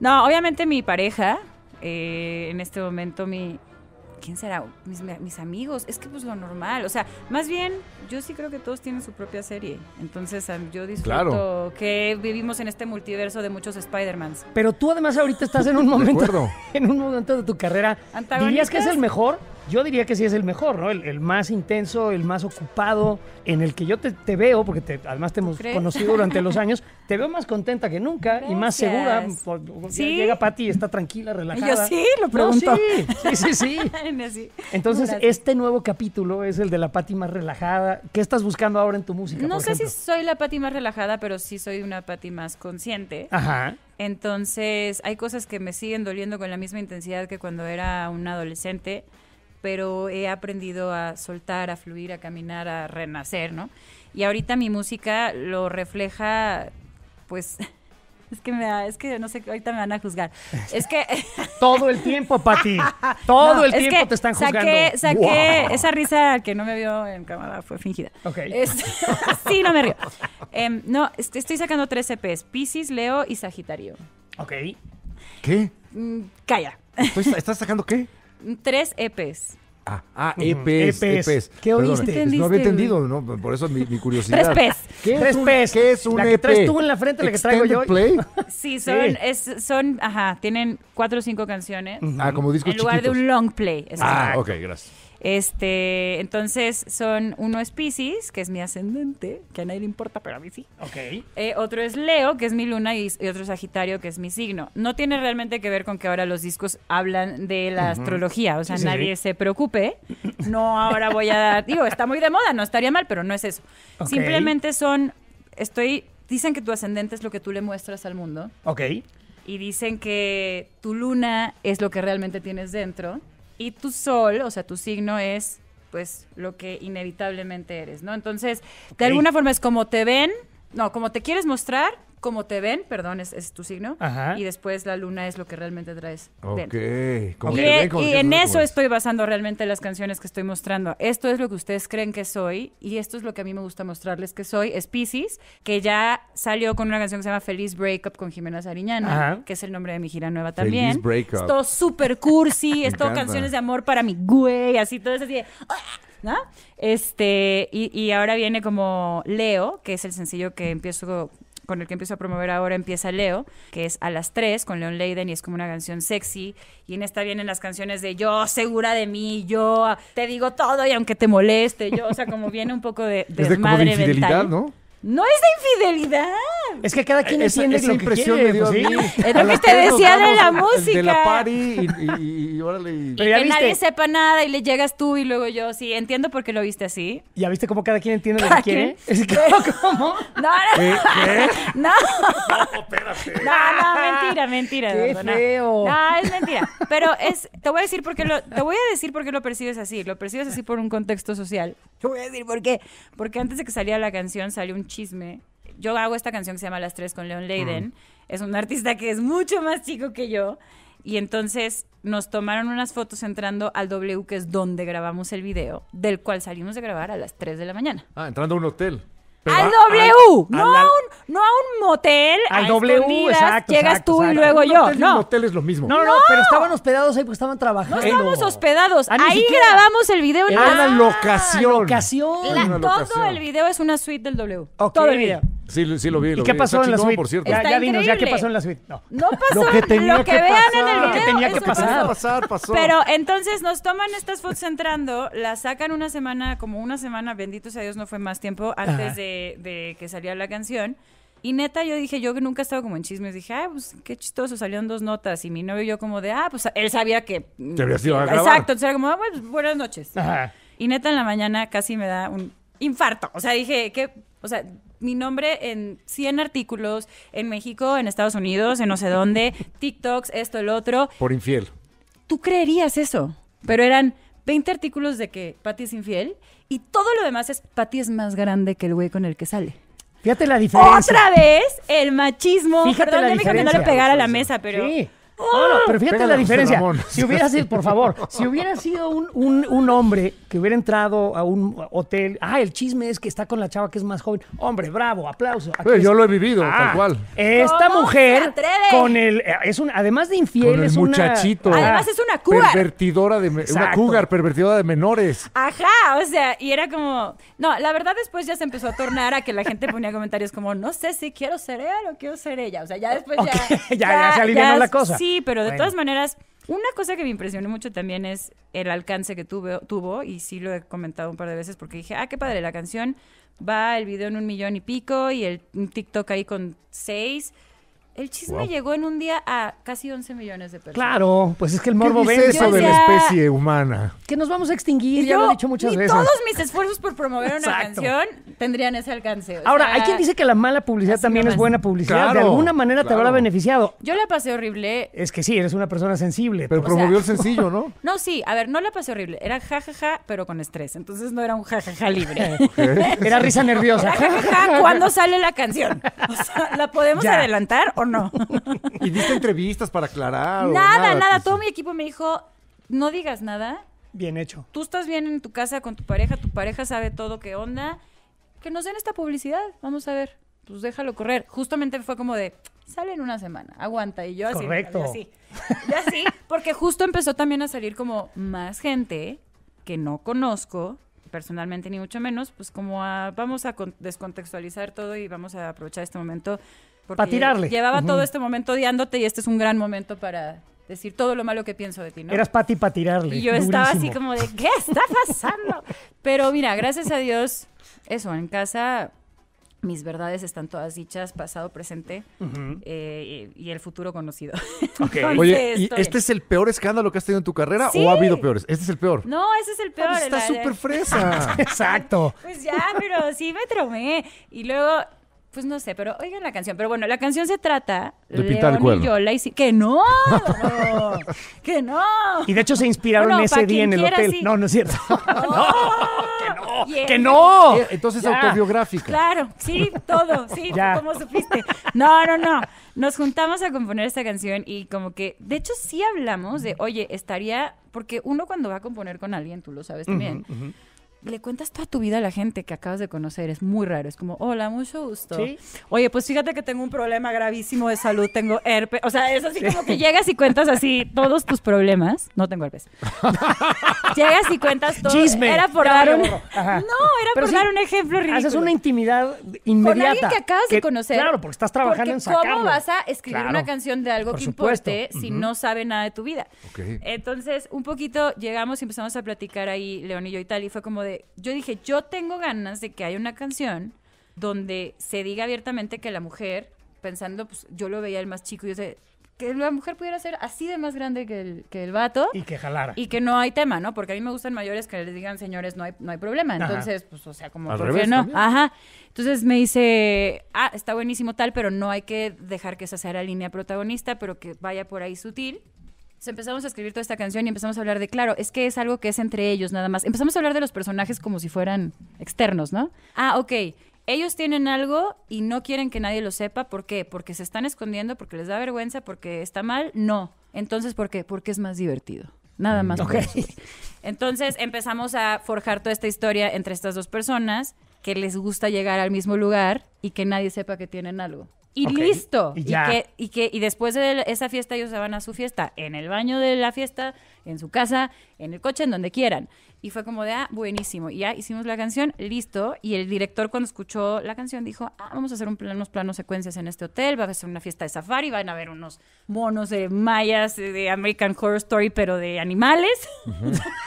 Speaker 3: No, obviamente mi pareja eh, en este momento mi ¿quién será? Mis, amigos, es que pues lo normal, o sea, más bien yo sí creo que todos tienen su propia serie, entonces yo disfruto que vivimos en este multiverso de muchos Spider-Mans.
Speaker 1: Pero tú además ahorita estás en un momento, en un momento de tu carrera,
Speaker 3: ¿dirías que es el mejor?
Speaker 1: Yo diría que sí es el mejor, ¿no? El, más intenso, el más ocupado, en el que yo te, veo, porque además te hemos conocido durante los años, te veo más contenta que nunca y más segura. ¿Sí? Llega Pati y está tranquila, relajada. Yo sí, lo pregunto. sí, sí,
Speaker 3: sí,
Speaker 1: Entonces, este nuevo capítulo es el de la Pati más relajada. ¿Qué estás buscando ahora en tu música? No sé si
Speaker 3: soy la Pati más relajada, pero sí soy una Pati más consciente. Ajá. Entonces, hay cosas que me siguen doliendo con la misma intensidad que cuando era un adolescente pero he aprendido a soltar, a fluir, a caminar, a renacer, ¿no? Y ahorita mi música lo refleja, pues... Es que me da, es que no sé, ahorita me van a juzgar. Es que. Todo el tiempo, Pati. Todo el tiempo te están juzgando. Saqué, saqué esa risa que no me vio en cámara, fue fingida. Ok. sí, no me río. Em, no, estoy sacando tres EPs: Pisces, Leo y Sagitario. Ok. ¿Qué? Mm, calla.
Speaker 2: ¿Estás sacando qué?
Speaker 3: tres EPs.
Speaker 2: Ah, ah, EPs, EPs. E ¿Qué oíste? No había entendido, ¿no? Por eso mi, mi curiosidad. Tres P's. ¿Qué, es un, la que traes e tú en la frente, la que traigo yo. Play?
Speaker 3: Sí, son, Es, son, ajá, tienen cuatro o cinco canciones. Ah, como disco En lugar de un long play. Ah, ok, gracias. Este, entonces son uno es Pisces, que es mi ascendente, que a nadie le importa, pero a mí sí. Ok. Eh, otro es Leo, que es mi luna, y, otro es Sagitario, que es mi signo. No tiene realmente que ver con que ahora los discos hablan de la astrología, o sea, nadie se preocupe. No ahora voy a dar, digo, está muy de moda, no estaría mal, pero no es eso. Simplemente son, estoy, dicen que tu ascendente es lo que tú le muestras al mundo. Ok. Y dicen que tu luna es lo que realmente tienes dentro y tu sol, o sea, tu signo es pues lo que inevitablemente eres, ¿no? Entonces, de alguna forma es como te ven, no, como te quieres mostrar como te ven, perdón, es, tu signo, y después la luna es lo que realmente traes. Ok,
Speaker 2: y, en eso
Speaker 3: estoy basando realmente las canciones que estoy mostrando. Esto es lo que ustedes creen que soy y esto es lo que a mí me gusta mostrarles que soy. Es que ya salió con una canción que se llama Feliz Breakup con Jimena Sariñana, que es el nombre de mi gira nueva también. Feliz Breakup. Es cursi, esto canciones de amor para mi güey, así todo ese... así ah", Este, y, ahora viene como Leo, que es el sencillo que empiezo con el que empiezo a promover ahora empieza Leo, que es a las Tres, con Leon Leiden y es como una canción sexy. Y en esta vienen las canciones de yo segura de mí, yo te digo todo y aunque te moleste, yo, o sea, como viene un poco de, madre mental. ¿no? No es de infidelidad.
Speaker 1: Es que cada quien entiende lo que impresión quiere, dio sí. Es lo que te decía de la música. De la party y, y, y órale. Y que nadie
Speaker 3: sepa nada y le llegas tú y luego yo. Sí, entiendo por qué lo viste así.
Speaker 1: ¿Ya viste cómo cada quien entiende lo que quiere? Es
Speaker 3: ¿Cómo? No, no. ¿Qué? ¿Qué? No. No, No, mentira, mentira. Qué no, feo. No, es mentira. Pero es, te voy a decir por qué lo, te voy a decir por qué lo percibes así. Lo percibes así por un contexto social. Te voy a decir por qué. Porque antes de que saliera la canción salió un chisme, yo hago esta canción que se llama Las Tres con Leon Leiden. Mm. Es un artista que es mucho más chico que yo. Y entonces nos tomaron unas fotos entrando al W, que es donde grabamos el video, del cual salimos de grabar a las 3 de la mañana.
Speaker 2: Ah, entrando a un hotel al W, no, a un,
Speaker 1: no a un motel. Al W, exacto, Llegas tú y luego yo. no,
Speaker 2: motel es lo mismo. No, no, pero estaban
Speaker 1: hospedados ahí porque estaban trabajando. No estábamos hospedados. Ah, ahí grabamos
Speaker 3: el video. en una ah,
Speaker 2: locación. locación. La, todo el
Speaker 3: video es una suite del W.
Speaker 2: Todo el video. Sí, sí lo vi. ¿Y qué pasó en la suite? Por Ya,
Speaker 1: ya ya qué pasó en la suite. No, pasó lo que, tenía que, vean pasar, en el video. Lo que tenía que pasar. pasó. Pero
Speaker 3: entonces nos toman estas fotos entrando, las sacan una semana, como una semana, bendito sea Dios, no fue más tiempo, antes de de, que salía la canción. Y neta, yo dije, yo que nunca estaba como en chismes, dije, ay, pues qué chistoso, salieron dos notas. Y mi novio y yo como de, ah, pues él sabía que... Exacto, entonces era como, ah, buenas noches. Y neta, en la mañana casi me da un infarto. O sea, dije, que, o sea, mi nombre en 100 artículos, en México, en Estados Unidos, en no sé dónde, TikToks, esto, el otro. Por infiel. ¿Tú creerías eso? Pero eran 20 artículos de que Patti es infiel y todo lo demás es, Patty es más grande que el güey con el que sale.
Speaker 1: Fíjate la diferencia. Otra vez
Speaker 3: el machismo. Fíjate Perdón, me me que no le pegara a la mesa, pero...
Speaker 1: ¡Oh! pero fíjate la diferencia. Si hubiera sido, por favor, si hubiera sido un, hombre que hubiera entrado a un hotel, ah, el chisme es que está con la chava que es más joven. Hombre, bravo, aplauso. Pues, yo lo he vivido, ah, tal cual. Esta mujer con el eh, es un además de infiel es muchachito. Una, ah. además es una cougar.
Speaker 2: pervertidora de una cougar pervertidora de menores.
Speaker 3: Ajá, o sea, y era como no, la verdad después ya se empezó a tornar a que la gente ponía comentarios como no sé si quiero ser él o quiero ser ella, o sea, ya después ya, ya, se la cosa. Sí, pero de todas maneras, una cosa que me impresionó mucho también es el alcance que tuve, tuvo, y sí lo he comentado un par de veces porque dije, ah, qué padre, la canción va el video en un millón y pico y el TikTok ahí con seis. El chisme llegó en un día a casi 11 millones de personas.
Speaker 1: Claro, pues es que el morbo vende eso de la especie humana. Que nos vamos a extinguir, ya lo he dicho muchas veces. Todos
Speaker 3: mis esfuerzos por promover una canción tendrían ese alcance. Ahora, hay quien dice
Speaker 1: que la mala publicidad también es buena publicidad. de alguna manera te habrá beneficiado.
Speaker 3: Yo la pasé horrible.
Speaker 1: Es que sí, eres una persona sensible. Pero promovió el sencillo, ¿no?
Speaker 3: No, sí, a ver, no la pasé horrible. Era jajaja, ja, ja, pero con estrés. Entonces no era un jajaja ja, libre. era risa nerviosa. Ja, ja, ja, ¿cuándo sale la canción? O sea, ¿la podemos
Speaker 2: adelantar no. ¿Y diste entrevistas
Speaker 1: para aclarar? Nada, nada, pues
Speaker 3: Todo mi equipo me dijo, no digas nada. Bien hecho. Tú estás bien en tu casa con tu pareja, tu pareja sabe todo qué onda. Que nos den esta publicidad, vamos a ver. Pues déjalo correr. Justamente fue como de, sale en una semana, aguanta. Y yo así. Correcto.
Speaker 2: así,
Speaker 3: porque justo empezó también a salir como más gente que no conozco personalmente ni mucho menos, pues como a, vamos a descontextualizar todo y vamos a aprovechar este momento para tirarle. Llevaba todo este momento odiándote y este es un gran momento para decir todo lo malo que pienso de ti, ¿no? Eras
Speaker 1: Pati para tirarle. Y yo estaba así como
Speaker 3: de, ¿qué está pasando? Pero mira, gracias a Dios, eso, en casa mis verdades están todas dichas, pasado, presente eh, y, el futuro conocido. Oye, ¿y este
Speaker 2: es el peor escándalo que has tenido en tu carrera o ha habido peores? Este es el peor.
Speaker 3: No, ese es el ah, pues peor. está súper
Speaker 2: fresa.
Speaker 1: Exacto.
Speaker 3: Pues ya, pero sí me tromé. Y luego pues no sé, pero oigan la canción. Pero bueno, la canción se trata de pintar el y yo ¡Que no! ¡Que no! Y de hecho
Speaker 1: se inspiraron ese día en el hotel. No, no es cierto.
Speaker 3: no, que no. Eh, entonces autobiográfica. Claro, sí, todo, sí, como supiste? No, no, no. Nos juntamos a componer esta canción y como que, de hecho sí hablamos de, oye, estaría, porque uno cuando va a componer con alguien, tú lo sabes también, le cuentas toda tu vida a la gente que acabas de conocer. Es muy raro. Es como, hola, mucho gusto. Oye, pues fíjate que tengo un problema gravísimo de salud. Tengo herpes. O sea, es así como que llegas y cuentas así todos tus problemas. No tengo herpes. llegas y cuentas todo. Chisme. Era por dar un... No, era por dar un ejemplo ridículo. Haces una
Speaker 1: intimidad inmediata. Con alguien que acabas de conocer. Claro, porque estás trabajando en sacarlo. ¿Cómo vas a escribir una canción de algo que importe si no
Speaker 3: sabe nada de tu vida? Entonces, un poquito llegamos y empezamos a platicar ahí, León y yo y tal, y fue como de yo dije, yo tengo ganas de que haya una canción donde se diga abiertamente que la mujer, pensando, pues yo lo veía el más chico, yo sé, que la mujer pudiera ser así de más grande que el, que el vato.
Speaker 1: Y que jalara. Y
Speaker 3: que no hay tema, ¿no? Porque a mí me gustan mayores que les digan, señores, no hay, no hay problema. Entonces, pues, o sea, como, no? Ajá. Entonces me dice, ah, está buenísimo tal, pero no hay que dejar que esa sea la línea protagonista, pero que vaya por ahí sutil empezamos a escribir toda esta canción y empezamos a hablar de, claro, es que es algo que es entre ellos nada más. Empezamos a hablar de los personajes como si fueran externos, ¿no? Ah, ok. Ellos tienen algo y no quieren que nadie lo sepa. ¿Por qué? Porque se están escondiendo, porque les da vergüenza, porque está mal. No. Entonces, ¿por qué? Porque es más divertido. Nada mm, más. Ok. Entonces empezamos a forjar toda esta historia entre estas dos personas que les gusta llegar al mismo lugar y que nadie sepa que tienen algo y listo. que, y que y después de esa fiesta ellos se van a su fiesta, en el baño de la fiesta, en su casa, en el coche, en donde quieran. Y fue como de, ah, buenísimo. Y ya hicimos la canción, listo. Y el director cuando escuchó la canción dijo, ah, vamos a hacer unos planos secuencias en este hotel, va a ser una fiesta de safari, van a ver unos monos de mayas, de American Horror Story, pero de animales.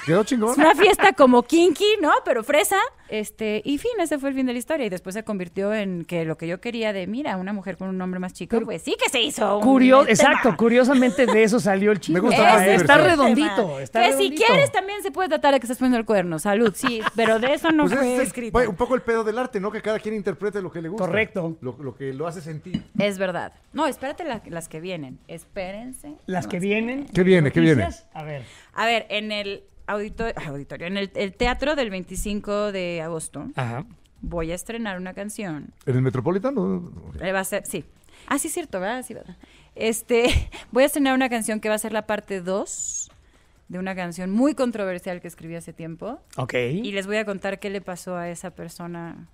Speaker 2: Quedó chingón. una fiesta
Speaker 3: como kinky, ¿no? Pero fresa. Este, y fin, ese fue el fin de la historia. Y después se convirtió en que lo que yo quería de, mira, una mujer con un nombre más chico, pues sí que se hizo. exacto,
Speaker 1: curiosamente de eso salió el chingón. Me gusta. está redondito. que si quieres
Speaker 3: también se puede tratar de que fue del el cuerno, salud, sí, pero de eso no pues fue escrito. Un
Speaker 2: poco el pedo del arte, ¿no? Que cada quien
Speaker 3: interprete lo que le gusta. Correcto.
Speaker 2: Lo, que lo hace sentir.
Speaker 3: Es verdad. No, espérate las que vienen, espérense. Las que vienen. ¿Qué viene? ¿Qué viene? A ver. A ver, en el auditorio, ah, auditorio en el, teatro del 25 de agosto. Ajá voy a estrenar una canción.
Speaker 2: ¿En el Metropolitano?
Speaker 3: Eh, va sí. Ah, sí, es cierto, ¿verdad? Sí, ¿verdad? Este, voy a estrenar una canción que va a ser la parte 2 de una canción muy controversial que escribí hace tiempo. Ok. Y les voy a contar qué le pasó a esa persona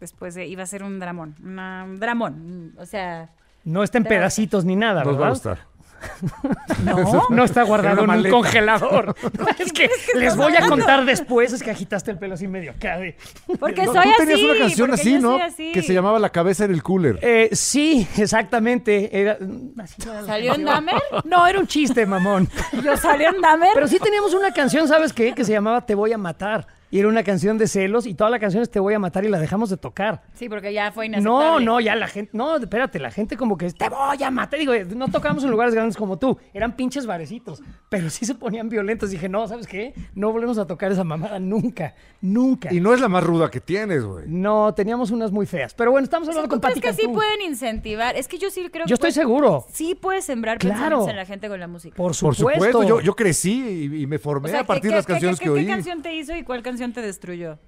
Speaker 3: después de. Iba a ser un dramón. un dramón. O sea.
Speaker 2: No está
Speaker 1: en pedacitos ni nada, Nos Va a gustar. No, no está guardado en un congelador. es que les voy a contar después, es que agitaste el pelo así medio Porque soy tú tenías una canción así, ¿no? Que se llamaba La cabeza en el cooler. Eh, sí, exactamente. ¿Salió en Damer? No, era un chiste, mamón. ¿Lo salió en Damer? Pero sí teníamos una canción, ¿sabes qué? Que se llamaba Te voy a matar era una canción de celos y toda la canción es Te voy a matar y la dejamos de tocar.
Speaker 3: Sí, porque ya fue inaceptable. No, no, ya la
Speaker 1: gente, no, espérate, la gente como que Te voy a matar. Digo, no tocamos en lugares grandes como tú, eran pinches varecitos, pero sí se ponían violentos. Dije, no, ¿sabes qué? No volvemos a tocar esa mamada nunca, nunca. Y no es la más ruda que tienes, güey. No, teníamos unas muy feas, pero bueno, estamos hablando con tú. Es que sí
Speaker 3: pueden incentivar, es que yo sí creo que... Yo estoy seguro. Sí puedes sembrar claro. pensamientos en la gente con la música.
Speaker 1: Por supuesto. Yo,
Speaker 2: crecí y, me formé a partir de las canciones que, que oí. ¿Qué canción
Speaker 3: te hizo y cuál canción te destruyó?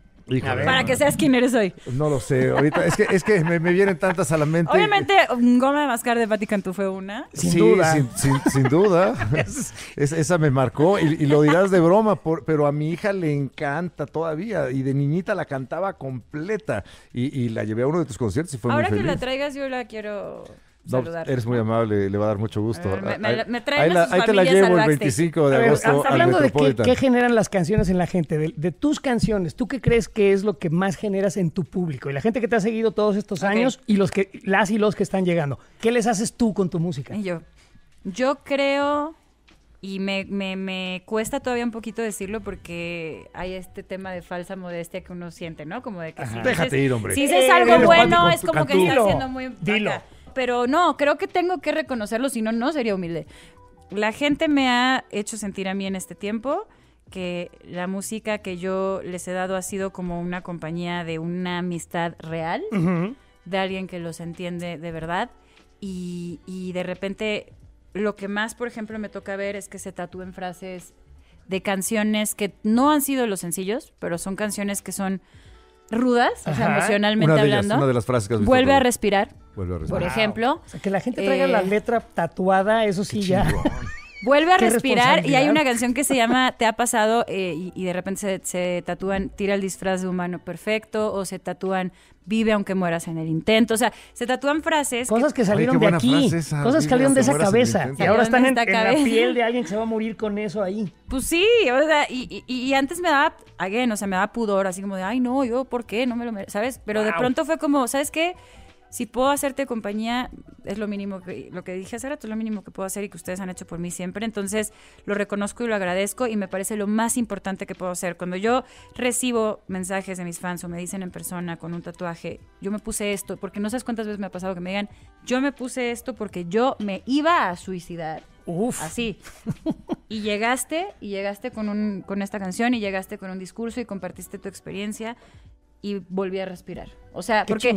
Speaker 2: Para que seas quien eres hoy. No lo sé, ahorita. Es que, me, vienen tantas a la mente. Obviamente,
Speaker 3: mm, Goma de Mascar de Vatican, tú fue una. Sin duda.
Speaker 2: Sin, duda. esa me marcó. Y, lo dirás de broma, pero a mi hija le encanta todavía. Y de niñita la cantaba completa. Y, la llevé a uno de tus conciertos y fue Ahora que la
Speaker 3: traigas, yo la quiero. Pues, eres
Speaker 2: muy ah. amable, le va a dar mucho gusto. Eh, me,
Speaker 3: ahí, te la llevo el 25 de agosto. hablando de
Speaker 1: qué, generan las canciones en la gente, de, tus canciones, ¿tú qué crees que es lo que más generas en tu público? Y la gente que te ha seguido todos estos años y los que, las y los que están llegando. ¿Qué les haces tú con tu música? yo, yo
Speaker 3: creo, y me, me cuesta todavía un poquito decirlo porque hay este tema de falsa modestia que uno siente, ¿no? Como de que Déjate ir, hombre. si dices algo bueno, es como que estás siendo muy... Dilo pero no, creo que tengo que reconocerlo, si no, no sería humilde. La gente me ha hecho sentir a mí en este tiempo que la música que yo les he dado ha sido como una compañía de una amistad real, de alguien que los entiende de verdad. Y, de repente lo que más, por ejemplo, me toca ver es que se tatúen frases de canciones que no han sido los sencillos, pero son canciones que son rudas, emocionalmente hablando. una de las frases que Vuelve a respirar
Speaker 1: por ejemplo.
Speaker 3: O sea, que la gente traiga la eh,
Speaker 1: letra tatuada, eso sí ya.
Speaker 3: Vuelve a respirar y hay una canción que se llama Te ha pasado eh, y, de repente se, tatúan Tira el disfraz de humano perfecto o se tatúan Vive aunque mueras en el intento. O sea, se tatúan frases. Cosas que, salieron de aquí. cosas que salieron de esa cabeza. Y ahora están en, la piel de
Speaker 1: alguien que se va a morir con eso ahí.
Speaker 3: Pues sí, o sea, y, antes me daba, again, o sea, me daba pudor, así como de, ay, no, yo, ¿por qué? No me lo ¿sabes? Pero de pronto fue como, ¿sabes qué? si puedo hacerte compañía, es lo mínimo que lo que dije hace rato, es lo mínimo que puedo hacer y que ustedes han hecho por mí siempre. Entonces, lo reconozco y lo agradezco y me parece lo más importante que puedo hacer. Cuando yo recibo mensajes de mis fans o me dicen en persona con un tatuaje, yo me puse esto, porque no sabes cuántas veces me ha pasado que me digan, yo me puse esto porque yo me iba a suicidar. Uf. Así. Y llegaste, y llegaste con, un, con esta canción, y llegaste con un discurso, y compartiste tu experiencia y volví a respirar. O sea, porque,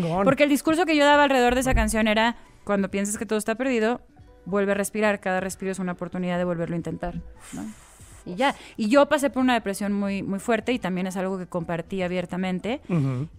Speaker 3: el discurso que yo daba alrededor de esa canción era, cuando piensas que todo está perdido, vuelve a respirar, cada respiro es una oportunidad de volverlo a intentar. Y ya, y yo pasé por una depresión muy, muy fuerte y también es algo que compartí abiertamente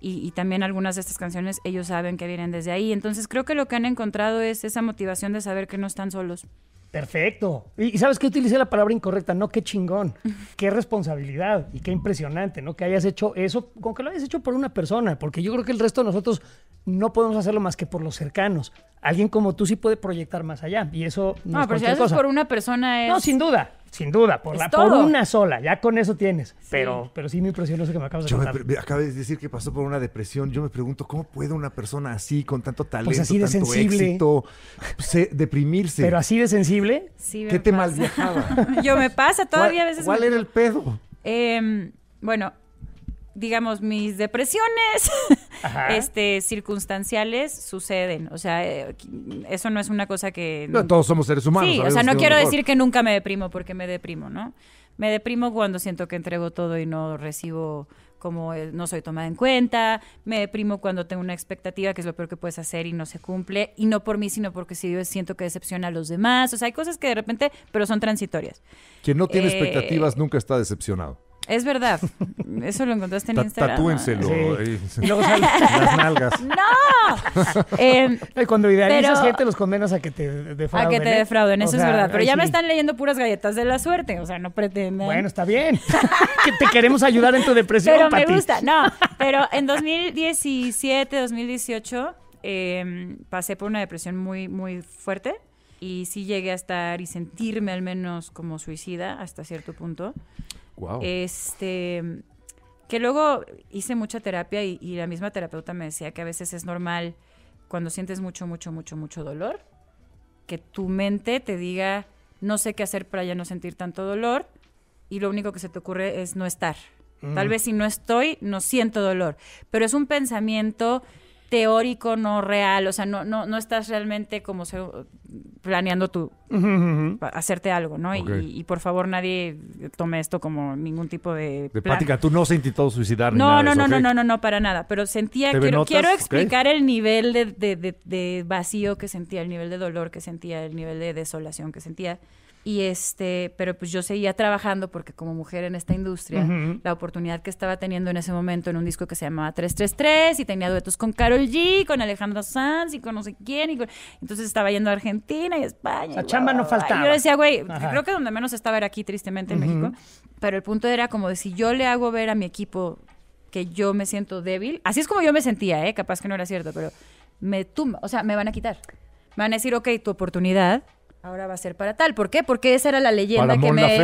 Speaker 3: y, y también algunas de estas canciones ellos saben que vienen desde ahí. Entonces creo que lo que han encontrado es esa motivación de saber que no están solos.
Speaker 1: Perfecto. Y, sabes que utilicé la palabra incorrecta, no qué chingón, qué responsabilidad y qué impresionante, ¿no? Que hayas hecho eso, con que lo hayas hecho por una persona, porque yo creo que el resto de nosotros no podemos hacerlo más que por los cercanos alguien como tú sí puede proyectar más allá. Y eso no, no pero si haces por una persona es. No, sin duda. Sin duda, por, la, por una sola, ya con eso tienes. Pero, pero sí me impresionó eso que me acabas de Yo contar.
Speaker 2: acabas de decir que pasó por una depresión. Yo me pregunto, ¿cómo puede una persona así, con tanto pues talento, pues tanto éxito, deprimirse? Pero así de sensible, sí ¿qué te mal viajaba?
Speaker 3: Yo me pasa todavía a veces. ¿Cuál era el pedo? Em, bueno, digamos, mis depresiones este, circunstanciales suceden. O sea, eh, eso no es una cosa que... todos somos seres humanos. Sí, o sea, no quiero decir que nunca me deprimo porque me deprimo, ¿no? Me deprimo cuando siento que entrego todo y no recibo como eh, no soy tomada en cuenta, me deprimo cuando tengo una expectativa que es lo peor que puedes hacer y no se cumple, y no por mí, sino porque si yo siento que decepciona a los demás, o sea, hay cosas que de repente, pero son transitorias.
Speaker 2: Quien no tiene eh, expectativas nunca está decepcionado.
Speaker 3: Es verdad. Eso lo encontraste en Instagram. Tatúenselo.
Speaker 1: Y luego las nalgas. ¡No! Eh, Cuando idealizas gente, los condenas a que te defrauden. A que te ¿eh? defrauden, eso es verdad. Pero ya me
Speaker 3: están leyendo puras galletas de la suerte. O sea, no pretenden Bueno, está bien.
Speaker 1: que te queremos ayudar en tu depresión. Pero Pati. me gusta. No,
Speaker 3: pero en 2017, 2018, em, pasé por una depresión muy, muy fuerte y sí llegué a estar y sentirme al menos como suicida hasta cierto punto. Este, que luego hice mucha terapia y, la misma terapeuta me decía que a veces es normal cuando sientes mucho, mucho, mucho, mucho dolor, que tu mente te diga, no sé qué hacer para ya no sentir tanto dolor y lo único que se te ocurre es no estar. Mm. Tal vez si no estoy, no siento dolor, pero es un pensamiento teórico no real, o sea, no, no, no estás realmente como se planeando tu hacerte algo, ¿no? Y, y, por favor nadie tome esto como ningún tipo de, de Tú no
Speaker 2: sentí todo suicidar. No, ni nada no, no, no, no,
Speaker 3: no, no, para nada. Pero sentía quiero, quiero explicar el nivel de, de, de, vacío que sentía, el nivel de dolor que sentía, el nivel de desolación que sentía. Y este, pero pues yo seguía trabajando porque como mujer en esta industria, la oportunidad que estaba teniendo en ese momento en un disco que se llamaba 333 y tenía duetos con Carol G, con Alejandro Sanz y con no sé quién. Y Entonces estaba yendo a Argentina y España. La chamba no faltaba. yo decía, güey, creo que donde menos estaba era aquí, tristemente, en México. Pero el punto era como de si yo le hago ver a mi equipo que yo me siento débil, así es como yo me sentía, ¿eh? capaz que no era cierto, pero me tumba, o sea, me van a quitar. Me van a decir, ok, tu oportunidad Ahora va a ser para tal. ¿Por qué? Porque esa era la leyenda que me.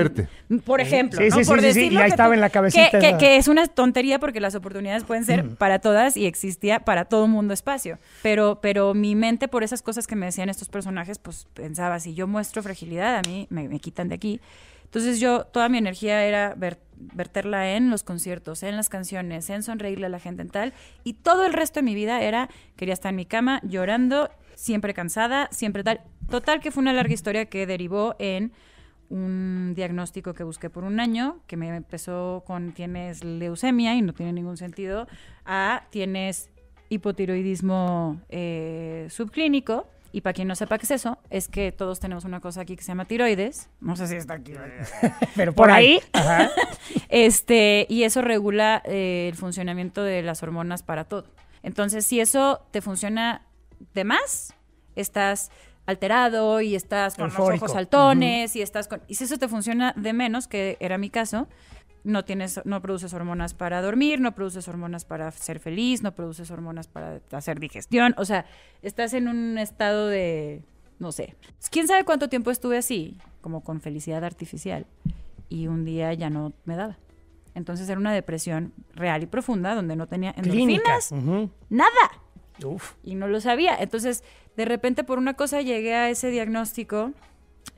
Speaker 3: Por ejemplo, sí, sí, sí, por y ahí estaba en la cabecita. Que, es una tontería porque las oportunidades pueden ser para todas y existía para todo mundo espacio. Pero, pero mi mente, por esas cosas que me decían estos personajes, pues pensaba, si yo muestro fragilidad, a mí me, quitan de aquí. Entonces yo, toda mi energía era verterla en los conciertos, en las canciones, en sonreírle a la gente en tal. Y todo el resto de mi vida era, quería estar en mi cama llorando, siempre cansada, siempre tal. Total que fue una larga historia que derivó en un diagnóstico que busqué por un año, que me empezó con tienes leucemia y no tiene ningún sentido, a tienes hipotiroidismo eh, subclínico. Y para quien no sepa qué es eso, es que todos tenemos una cosa aquí que se llama tiroides. No sé si está aquí,
Speaker 1: pero por, ahí.
Speaker 3: este, y eso regula eh, el funcionamiento de las hormonas para todo. Entonces, si eso te funciona de más, estás alterado y estás con los ojos saltones y estás con... Y si eso te funciona de menos, que era mi caso, no tienes, no produces hormonas para dormir, no produces hormonas para ser feliz, no produces hormonas para hacer digestión. O sea, estás en un estado de, no sé. Quién sabe cuánto tiempo estuve así, como con felicidad artificial, y un día ya no me daba. Entonces era una depresión real y profunda donde no tenía endorfinas, nada. Y no lo sabía. Entonces, de repente por una cosa llegué a ese diagnóstico.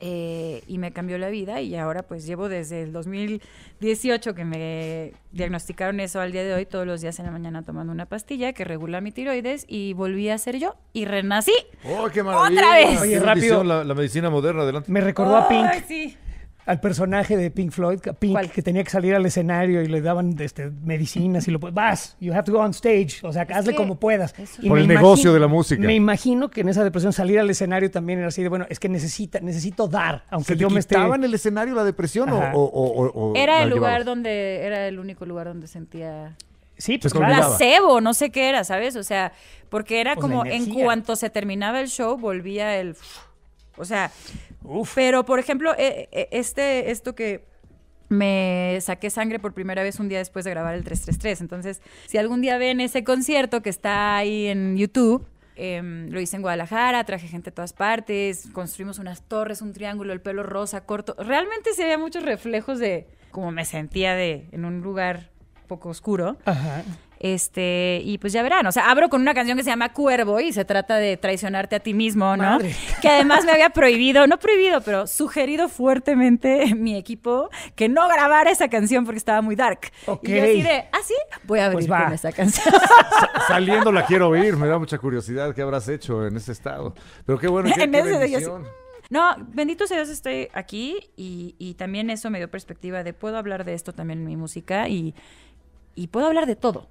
Speaker 3: Eh, y me cambió la vida y ahora pues llevo desde el 2018 que me diagnosticaron eso al día de hoy todos los días en la mañana tomando una pastilla que regula mi tiroides y volví a ser
Speaker 1: yo y renací. ¡Oh, qué ¡Otra vez! Oye, rápido.
Speaker 2: La, medicina moderna, adelante. Me recordó a Pink.
Speaker 1: Sí al personaje de Pink Floyd, Pink, que tenía que salir al escenario y le daban este, medicinas y lo vas, you have to go on stage, o sea, hazle como puedas. por el negocio de la música. Me imagino que en esa depresión salir al escenario también era así de, bueno, es que necesita, necesito dar, aunque yo me esté... en
Speaker 2: el escenario la depresión o, Era el lugar
Speaker 3: donde, era el único lugar donde sentía... Sí, pues la cebo, no sé qué era, ¿sabes? O sea, porque era pues como en cuanto se terminaba el show, volvía el... O sea, pero, por ejemplo, e, e, este, esto que me saqué sangre por primera vez un día después de grabar el 333. Entonces, si algún día ven ese concierto que está ahí en YouTube, em, lo hice en Guadalajara, traje gente de todas partes, construimos unas torres, un triángulo, el pelo rosa, corto. Realmente se veía muchos reflejos de cómo me sentía de, en un lugar poco oscuro. Ajá. Este, y pues ya verán. O sea, abro con una canción que se llama Cuervo y se trata de traicionarte a ti mismo, ¿no? Que además me había prohibido, no prohibido, pero sugerido fuertemente mi equipo que no grabara esa canción porque estaba muy dark. Y yo así ah, sí, voy a abrir pues esa canción.
Speaker 2: saliendo la quiero oír, me da mucha curiosidad qué habrás hecho en ese estado. Pero qué bueno que.
Speaker 3: No, bendito sea Dios, estoy aquí y, y, también eso me dio perspectiva de puedo hablar de esto también en mi música y, y puedo hablar de todo.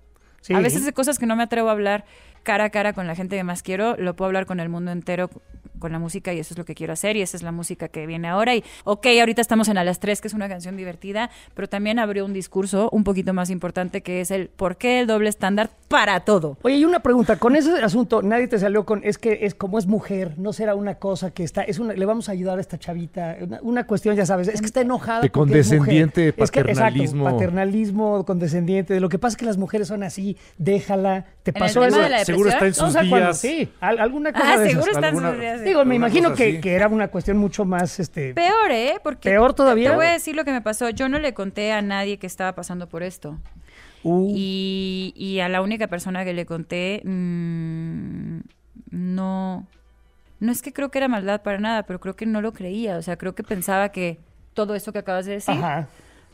Speaker 3: A veces de cosas que no me atrevo a hablar, cara a cara con la gente que más quiero, lo puedo hablar con el mundo entero con la música y eso es lo que quiero hacer y esa es la música que viene ahora y ok, ahorita estamos en A las tres, que es una canción divertida, pero también abrió un discurso un poquito más importante que es el por qué el doble estándar para todo.
Speaker 1: Oye, y una pregunta, con ese asunto nadie te salió con es que es como es mujer, no será una cosa que está es una le vamos a ayudar a esta chavita, una, cuestión ya sabes, es que está enojada de condescendiente, paternalismo, paternalismo condescendiente, de lo que pasa es que las mujeres son así, déjala, te pasó eso, Ah, seguro está en sus días. sí, alguna cosa ah, seguro está en sus días. Digo, me imagino que, era una cuestión mucho más... este Peor,
Speaker 3: ¿eh? Porque
Speaker 1: peor todavía. Te voy a
Speaker 3: decir lo que me pasó. Yo no le conté a nadie que estaba pasando por esto. Uh. Y, a la única persona que le conté, mm, no... No es que creo que era maldad para nada, pero creo que no lo creía. O sea, creo que pensaba que todo eso que acabas de decir... Ajá.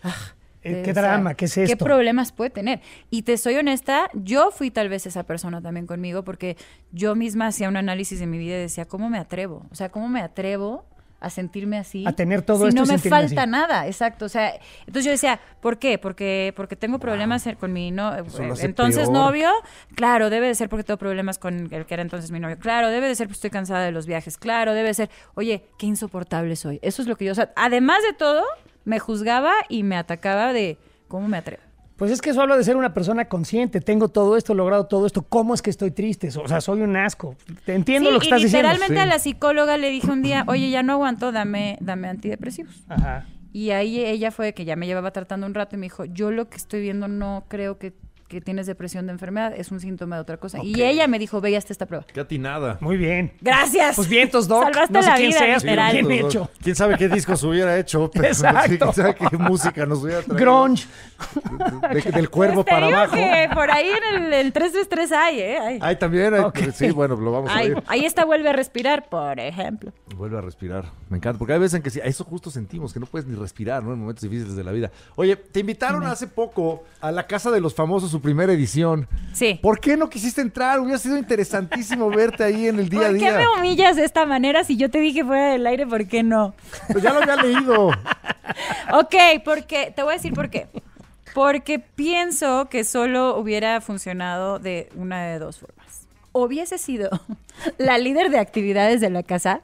Speaker 3: Ah, eh, ¿Qué drama? ¿Qué es esto? ¿Qué problemas puede tener? Y te soy honesta, yo fui tal vez esa persona también conmigo, porque yo misma hacía un análisis de mi vida y decía, ¿cómo me atrevo? O sea, ¿cómo me atrevo a sentirme así? A tener todo si no me falta nada, exacto. O sea, entonces yo decía, ¿por qué? Porque, porque tengo problemas con mi no, eh, entonces novio. Claro, debe de ser porque tengo problemas con el que era entonces mi novio. Claro, debe de ser porque estoy cansada de los viajes. Claro, debe de ser, oye, qué insoportable soy. Eso es lo que yo, además de todo me juzgaba y me atacaba de cómo me atrevo.
Speaker 1: Pues es que eso habla de ser una persona consciente. Tengo todo esto, logrado todo esto. ¿Cómo es que estoy triste? O sea, soy un asco. Te entiendo lo que estás diciendo. Literalmente a la
Speaker 3: psicóloga le dije un día, oye, ya no aguanto, dame, dame antidepresivos. Ajá. Y ahí ella fue que ya me llevaba tratando un rato y me dijo, yo lo que estoy viendo no creo que que tienes depresión de enfermedad, es un síntoma de otra cosa. Y ella me dijo, ve, ya está esta prueba.
Speaker 2: Qué atinada. Muy bien.
Speaker 1: Gracias. Pues vientos, Doc. Salvaste no sé quién seas, pero pues, hecho.
Speaker 2: Quién sabe qué discos hubiera hecho, pero quién sabe qué música nos hubiera traído. Grunge. del cuervo pues para abajo.
Speaker 3: por ahí en el, el 333 hay, ¿eh?
Speaker 2: Hay, también. Sí, bueno, lo vamos a ver.
Speaker 3: Ahí está Vuelve a Respirar, por ejemplo.
Speaker 2: Vuelve a Respirar. Me encanta. Porque hay veces en que sí, eso justo sentimos, que no puedes ni respirar, ¿no? En momentos difíciles de la vida. Oye, te invitaron hace poco a la casa de los famosos primera edición. Sí. ¿Por qué no quisiste entrar? Hubiera sido interesantísimo verte ahí en el día a día. ¿Por qué me
Speaker 3: humillas de esta manera? Si yo te dije fuera del aire, ¿por qué no? Pues ya lo había leído. ok, porque, te voy a decir por qué. Porque pienso que solo hubiera funcionado de una de dos formas. Hubiese sido la líder de actividades de la casa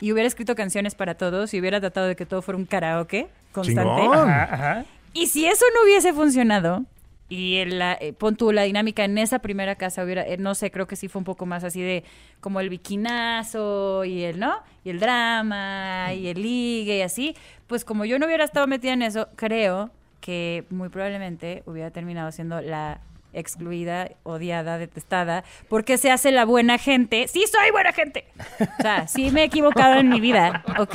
Speaker 3: y hubiera escrito canciones para todos y hubiera tratado de que todo fuera un karaoke constante. Y si eso no hubiese funcionado, y la, eh, pon tú la dinámica en esa primera casa hubiera, eh, no sé, creo que sí fue un poco más así de como el biquinazo y el, ¿no? Y el drama y el ligue y así. Pues como yo no hubiera estado metida en eso, creo que muy probablemente hubiera terminado siendo la excluida, odiada, detestada, porque se hace la buena gente. Sí, soy buena gente. O sea, sí me he equivocado en mi vida, ¿ok?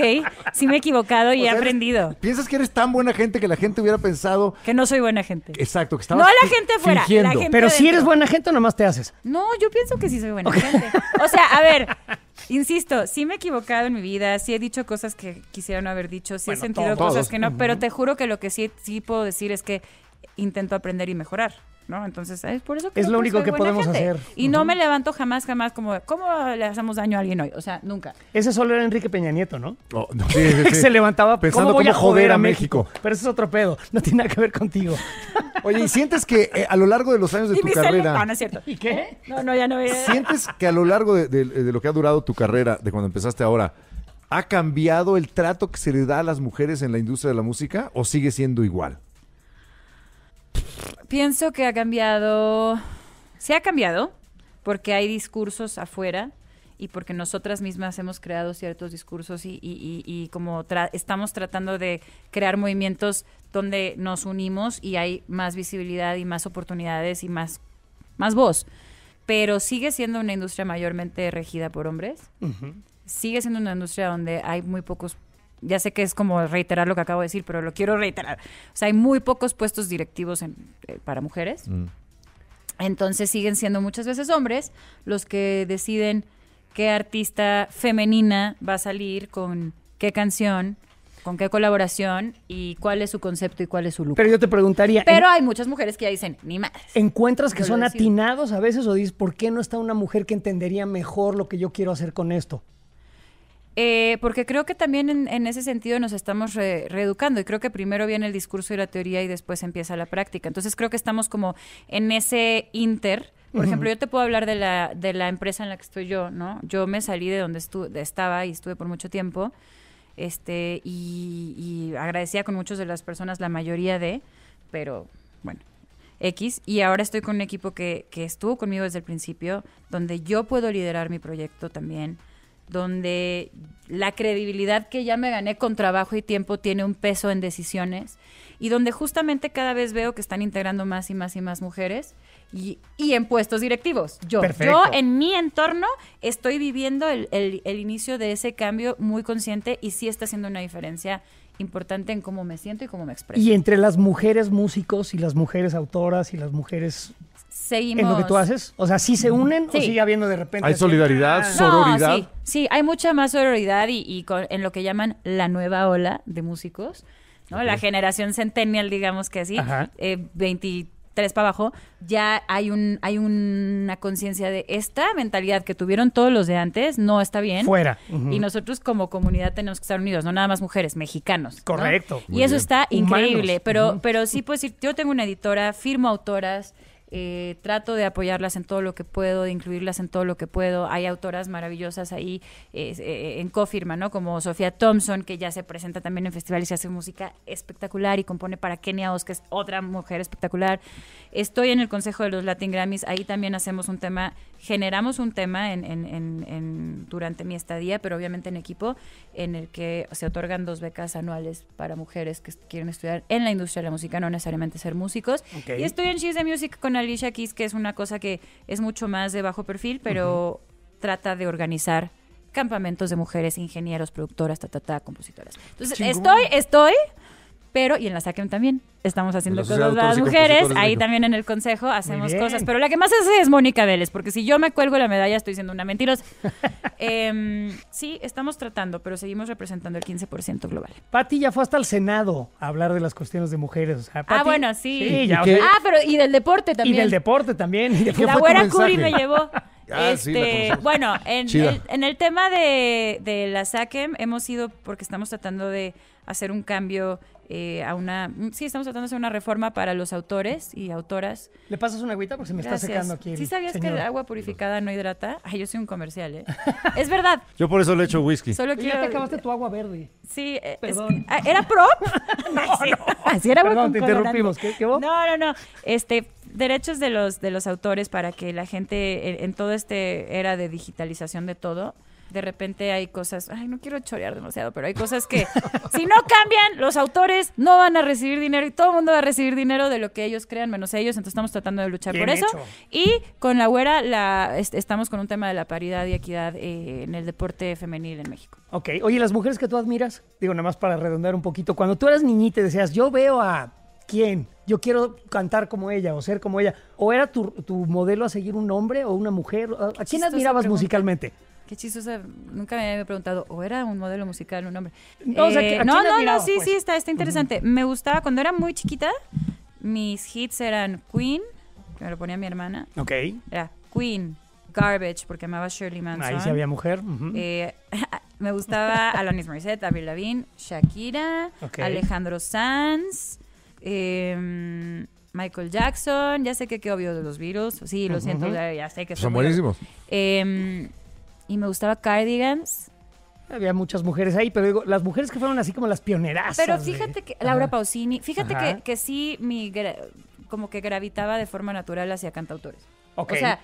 Speaker 3: Sí me he equivocado y he aprendido.
Speaker 2: ¿Piensas que eres tan buena gente que la gente hubiera pensado... Que no soy buena gente. Exacto,
Speaker 3: que
Speaker 1: estaba... No la gente fuera. Pero si eres buena gente, nomás te haces.
Speaker 3: No, yo pienso que sí soy buena gente. O sea, a ver, Insisto, sí me he equivocado en mi vida, sí he dicho cosas que quisiera no haber dicho, sí he sentido cosas que no, pero te juro que lo que sí, sí puedo decir es que intento aprender y mejorar. ¿no? Entonces, es por eso que... Es lo único que podemos hacer. Y no me levanto jamás, jamás como, ¿cómo le hacemos daño a alguien hoy? O sea, nunca.
Speaker 1: Ese solo era Enrique Peña Nieto, ¿no? Oh, se levantaba pensando ¿Cómo voy a joder a México? Pero eso es otro pedo, no tiene nada que ver contigo.
Speaker 2: Oye, ¿y sientes que eh, a lo largo de los años de tu carrera... es cierto. ¿Y qué? ¿Eh? No, no, ya no... ¿Sientes que a lo largo de lo que ha durado tu carrera, de cuando empezaste ahora, ha cambiado el trato que se le da a las mujeres en la industria de la música o sigue siendo igual?
Speaker 3: pienso que ha cambiado, se ha cambiado, porque hay discursos afuera y porque nosotras mismas hemos creado ciertos discursos y, y, y, como estamos tratando de crear movimientos donde nos unimos y hay más visibilidad y más oportunidades y más, más voz. Pero sigue siendo una industria mayormente regida por hombres. Sigue siendo una industria donde hay muy pocos ya sé que es como reiterar lo que acabo de decir, pero lo quiero reiterar. O sea, hay muy pocos puestos directivos eh, para mujeres. Mm. Entonces siguen siendo muchas veces hombres los que deciden qué artista femenina va a salir con qué canción, con qué colaboración y cuál es su concepto y cuál es su look. Pero
Speaker 1: yo te preguntaría. Pero hay muchas mujeres que ya dicen, ni más. ¿Encuentras que son atinados a veces o dices, ¿por qué no está una mujer que entendería mejor lo que yo quiero hacer con esto?
Speaker 3: Eh, porque creo que también en, ese sentido nos estamos reeducando y creo que primero viene el discurso y la teoría y después empieza la práctica. Entonces creo que estamos como en ese inter. Por ejemplo, yo te puedo hablar de la, empresa en la que estoy yo, ¿no? Yo me salí de donde estaba y estuve por mucho tiempo este y, agradecía con muchas de las personas, la mayoría de, pero bueno, X, y ahora estoy con un equipo que, que, estuvo conmigo desde el principio, donde yo puedo liderar mi proyecto también, donde la credibilidad que ya me gané con trabajo y tiempo tiene un peso en decisiones y donde justamente cada vez veo que están integrando más y más y más mujeres y, en puestos directivos. Yo, en mi entorno estoy viviendo el, el, inicio de ese cambio muy consciente y sí está haciendo una diferencia importante en cómo me siento y cómo me expreso. Y entre las
Speaker 1: mujeres músicos y las mujeres autoras y las mujeres
Speaker 3: seguimos. ¿En lo que tú haces?
Speaker 1: O sea, ¿sí se unen o sigue habiendo de repente? ¿Hay solidaridad,
Speaker 2: sororidad?
Speaker 3: sí, hay mucha más sororidad y, en lo que llaman la nueva ola de músicos, ¿no? La generación centennial, digamos que así, 23 eh, para abajo, ya hay, un, hay una conciencia de esta mentalidad que tuvieron todos los de antes, no está bien. Fuera. Y nosotros como comunidad tenemos que estar unidos, no nada más mujeres, mexicanos. Correcto. Y eso está increíble, pero, pero sí, pues yo tengo una editora, firmo autoras. Eh, trato de apoyarlas en todo lo que puedo, de incluirlas en todo lo que puedo. Hay autoras maravillosas ahí eh, eh, en cofirma, ¿no? Como Sofía Thompson, que ya se presenta también en festivales y hace música espectacular y compone para Kenia Os, que es otra mujer espectacular. Estoy en el Consejo de los Latin Grammys, ahí también hacemos un tema generamos un tema en, durante mi estadía, pero obviamente en equipo, en el que se otorgan dos becas anuales para mujeres que quieren estudiar en la industria de la música, no necesariamente ser músicos. Y estoy en She's the Music con Alicia Keys, que es una cosa que es mucho más de bajo perfil, pero trata de organizar campamentos de mujeres, ingenieros, productoras, ta, compositoras. Entonces, estoy, estoy pero, y en la SACEM también, estamos haciendo todas cosas las mujeres. Ahí también en el consejo hacemos cosas. Pero la que más hace es Mónica Vélez, porque si yo me cuelgo la medalla estoy siendo una mentirosa. Em, sí, estamos tratando, pero seguimos representando el 15% global.
Speaker 1: Pati ya fue hasta el Senado a hablar de las cuestiones de mujeres. ah, bueno, sí. Ah,
Speaker 3: pero y del deporte también. Y del
Speaker 1: deporte también. La buena Curi me llevó. Ah, este,
Speaker 3: bueno, en el, tema de, de la SACEM hemos ido porque estamos tratando de hacer un cambio eh, a una... Mm, sí, estamos tratando de hacer una reforma para los autores y autoras. ¿Le pasas una agüita? Porque se me está secando aquí. ¿Sí sabías que el agua purificada no hidrata? Ay, yo soy un comercial, ¿eh? es verdad.
Speaker 2: Yo por eso le echo whisky. Solo quiero... ya te
Speaker 3: acabaste tu agua verde. Sí. Eh, Perdón. Ah, ¿Era prop? no, no.
Speaker 1: Así era Perdón, te interrumpimos. ¿Qué,
Speaker 2: no, no, no.
Speaker 3: Este, derechos de los, de los autores para que la gente eh, en, todo este era de digitalización de todo de repente hay cosas, ay, no quiero chorear demasiado, pero hay cosas que si no cambian, los autores no van a recibir dinero y todo el mundo va a recibir dinero de lo que ellos crean, menos ellos, entonces estamos tratando de luchar por eso. Y con la güera la, estamos con un tema de la paridad y equidad eh, en el deporte femenil en México.
Speaker 1: Ok, oye, las mujeres que tú admiras, digo, nada más para redondear un poquito, cuando tú eras niñita y decías, yo veo a quién, yo quiero cantar como ella o ser como ella, o era tu, tu modelo a seguir un hombre o una mujer, ¿a quién admirabas musicalmente?
Speaker 3: Qué chistosa. Nunca me había preguntado, o era un modelo musical, un hombre. No, eh, no, no, sí, pues. sí, está, está interesante. Me gustaba, cuando era muy chiquita, mis hits eran Queen, que me lo ponía mi hermana. Ok. Era Queen, Garbage, porque amaba Shirley Manson. Ahí sí había mujer. Eh, me gustaba Alanis Morissette, Avril Lavigne, Shakira, Alejandro Sanz, em, Michael Jackson. Ya sé que qué obvio de los virus. Sí, lo siento, ya, sé que pues son, son buenísimos. Eh,
Speaker 1: y me gustaba Cardigans. Había muchas mujeres ahí, pero digo, las mujeres que fueron así como las pioneras. Pero fíjate que, Laura
Speaker 3: Pausini, fíjate que, sí, mi como que gravitaba de forma natural hacia cantautores. O sea,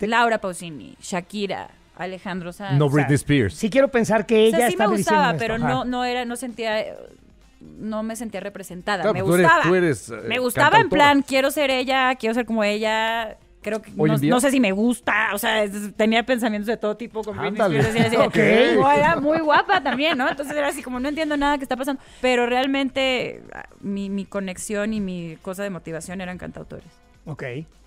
Speaker 3: Laura Pausini, Shakira, Alejandro Sanz. No Britney Spears.
Speaker 1: Sí quiero pensar que ella o sea, sí me gustaba, pero no,
Speaker 3: no era, no sentía, no me sentía representada. me, pues gustaba. me gustaba. Eh, me gustaba en plan, quiero ser ella, quiero ser como ella creo que no, sé si me gusta, o sea, tenía pensamientos de todo tipo con Britney era muy guapa también, ¿no? Entonces era así como no entiendo nada que está pasando, pero realmente ah, mi, conexión y mi cosa de motivación eran cantautores. Ok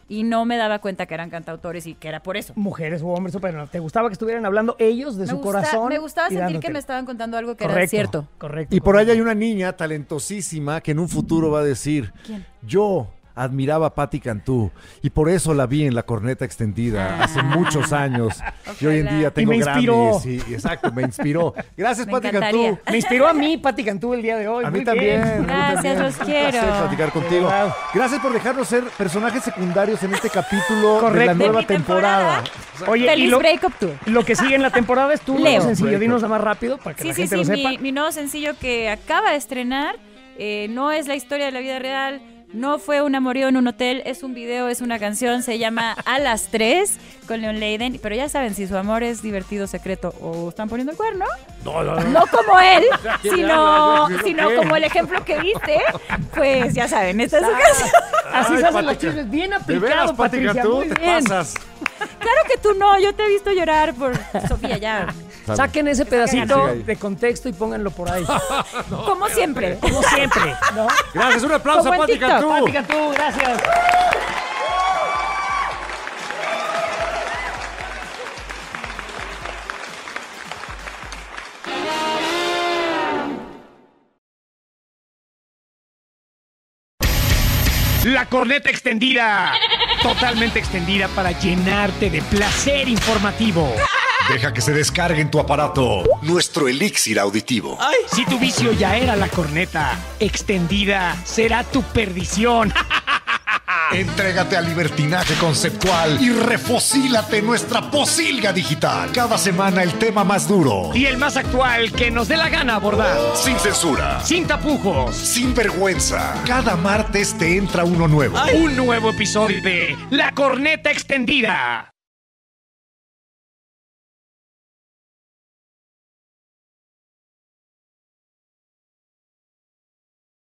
Speaker 3: y no me daba cuenta que eran cantautores y que era por eso. Mujeres
Speaker 1: o hombres, pero ¿Te
Speaker 3: gustaba
Speaker 2: que estuvieran hablando ellos de su corazón? Me gustaba sentir que me
Speaker 3: estaban contando algo que era cierto.
Speaker 2: Correcto. Y por ahí hay una niña talentosísima que en un futuro va a decir: ¿Quién? Yo admiraba a Patti Cantú y por eso la vi en la corneta extendida hace ah. muchos años. Y hoy en día tengo grandes me y, exacto, me inspiró. Gracias, Patti Cantú. Me inspiró
Speaker 1: a mí, Patti Cantú, el día de hoy. A mí también. Gracias, los quiero. Un platicar contigo.
Speaker 2: Gracias por dejarnos ser
Speaker 1: personajes secundarios en este capítulo de la nueva temporada. Oye, Feliz y lo, lo que sigue en la temporada es tu nuevo sencillo. Dinos más rápido para que la gente sí, sí,
Speaker 3: Mi, nuevo sencillo que acaba de estrenar eh, no es la historia de la vida real no fue un amorío en un hotel, es un video, es una canción, se llama A las 3 con Leon Leiden. Pero ya saben, si su amor es divertido, secreto o están poniendo el cuerno, no, como él, sino, como el ejemplo que viste, pues ya saben, esta es su canción. Así se hacen
Speaker 2: los bien aplicado, Patricia, muy bien. Claro
Speaker 1: que tú no, yo te he visto llorar por Sofía ya.
Speaker 2: Saquen ese pedacito de
Speaker 1: contexto y pónganlo por ahí. como siempre. Eh, como siempre.
Speaker 2: Gracias, un aplauso a gracias.
Speaker 1: La corneta extendida. Totalmente extendida para llenarte de placer informativo.
Speaker 2: Deja que se descargue en tu aparato nuestro elixir auditivo.
Speaker 1: si tu vicio ya era la corneta extendida, será tu perdición.
Speaker 2: Entrégate al libertinaje conceptual y refocílate nuestra posilga digital. Cada semana el tema más duro.
Speaker 1: Y el más actual que nos dé la gana abordar. Sin censura. Sin tapujos. Sin vergüenza.
Speaker 2: Cada martes te entra uno nuevo. Un
Speaker 1: nuevo episodio de La Corneta Extendida.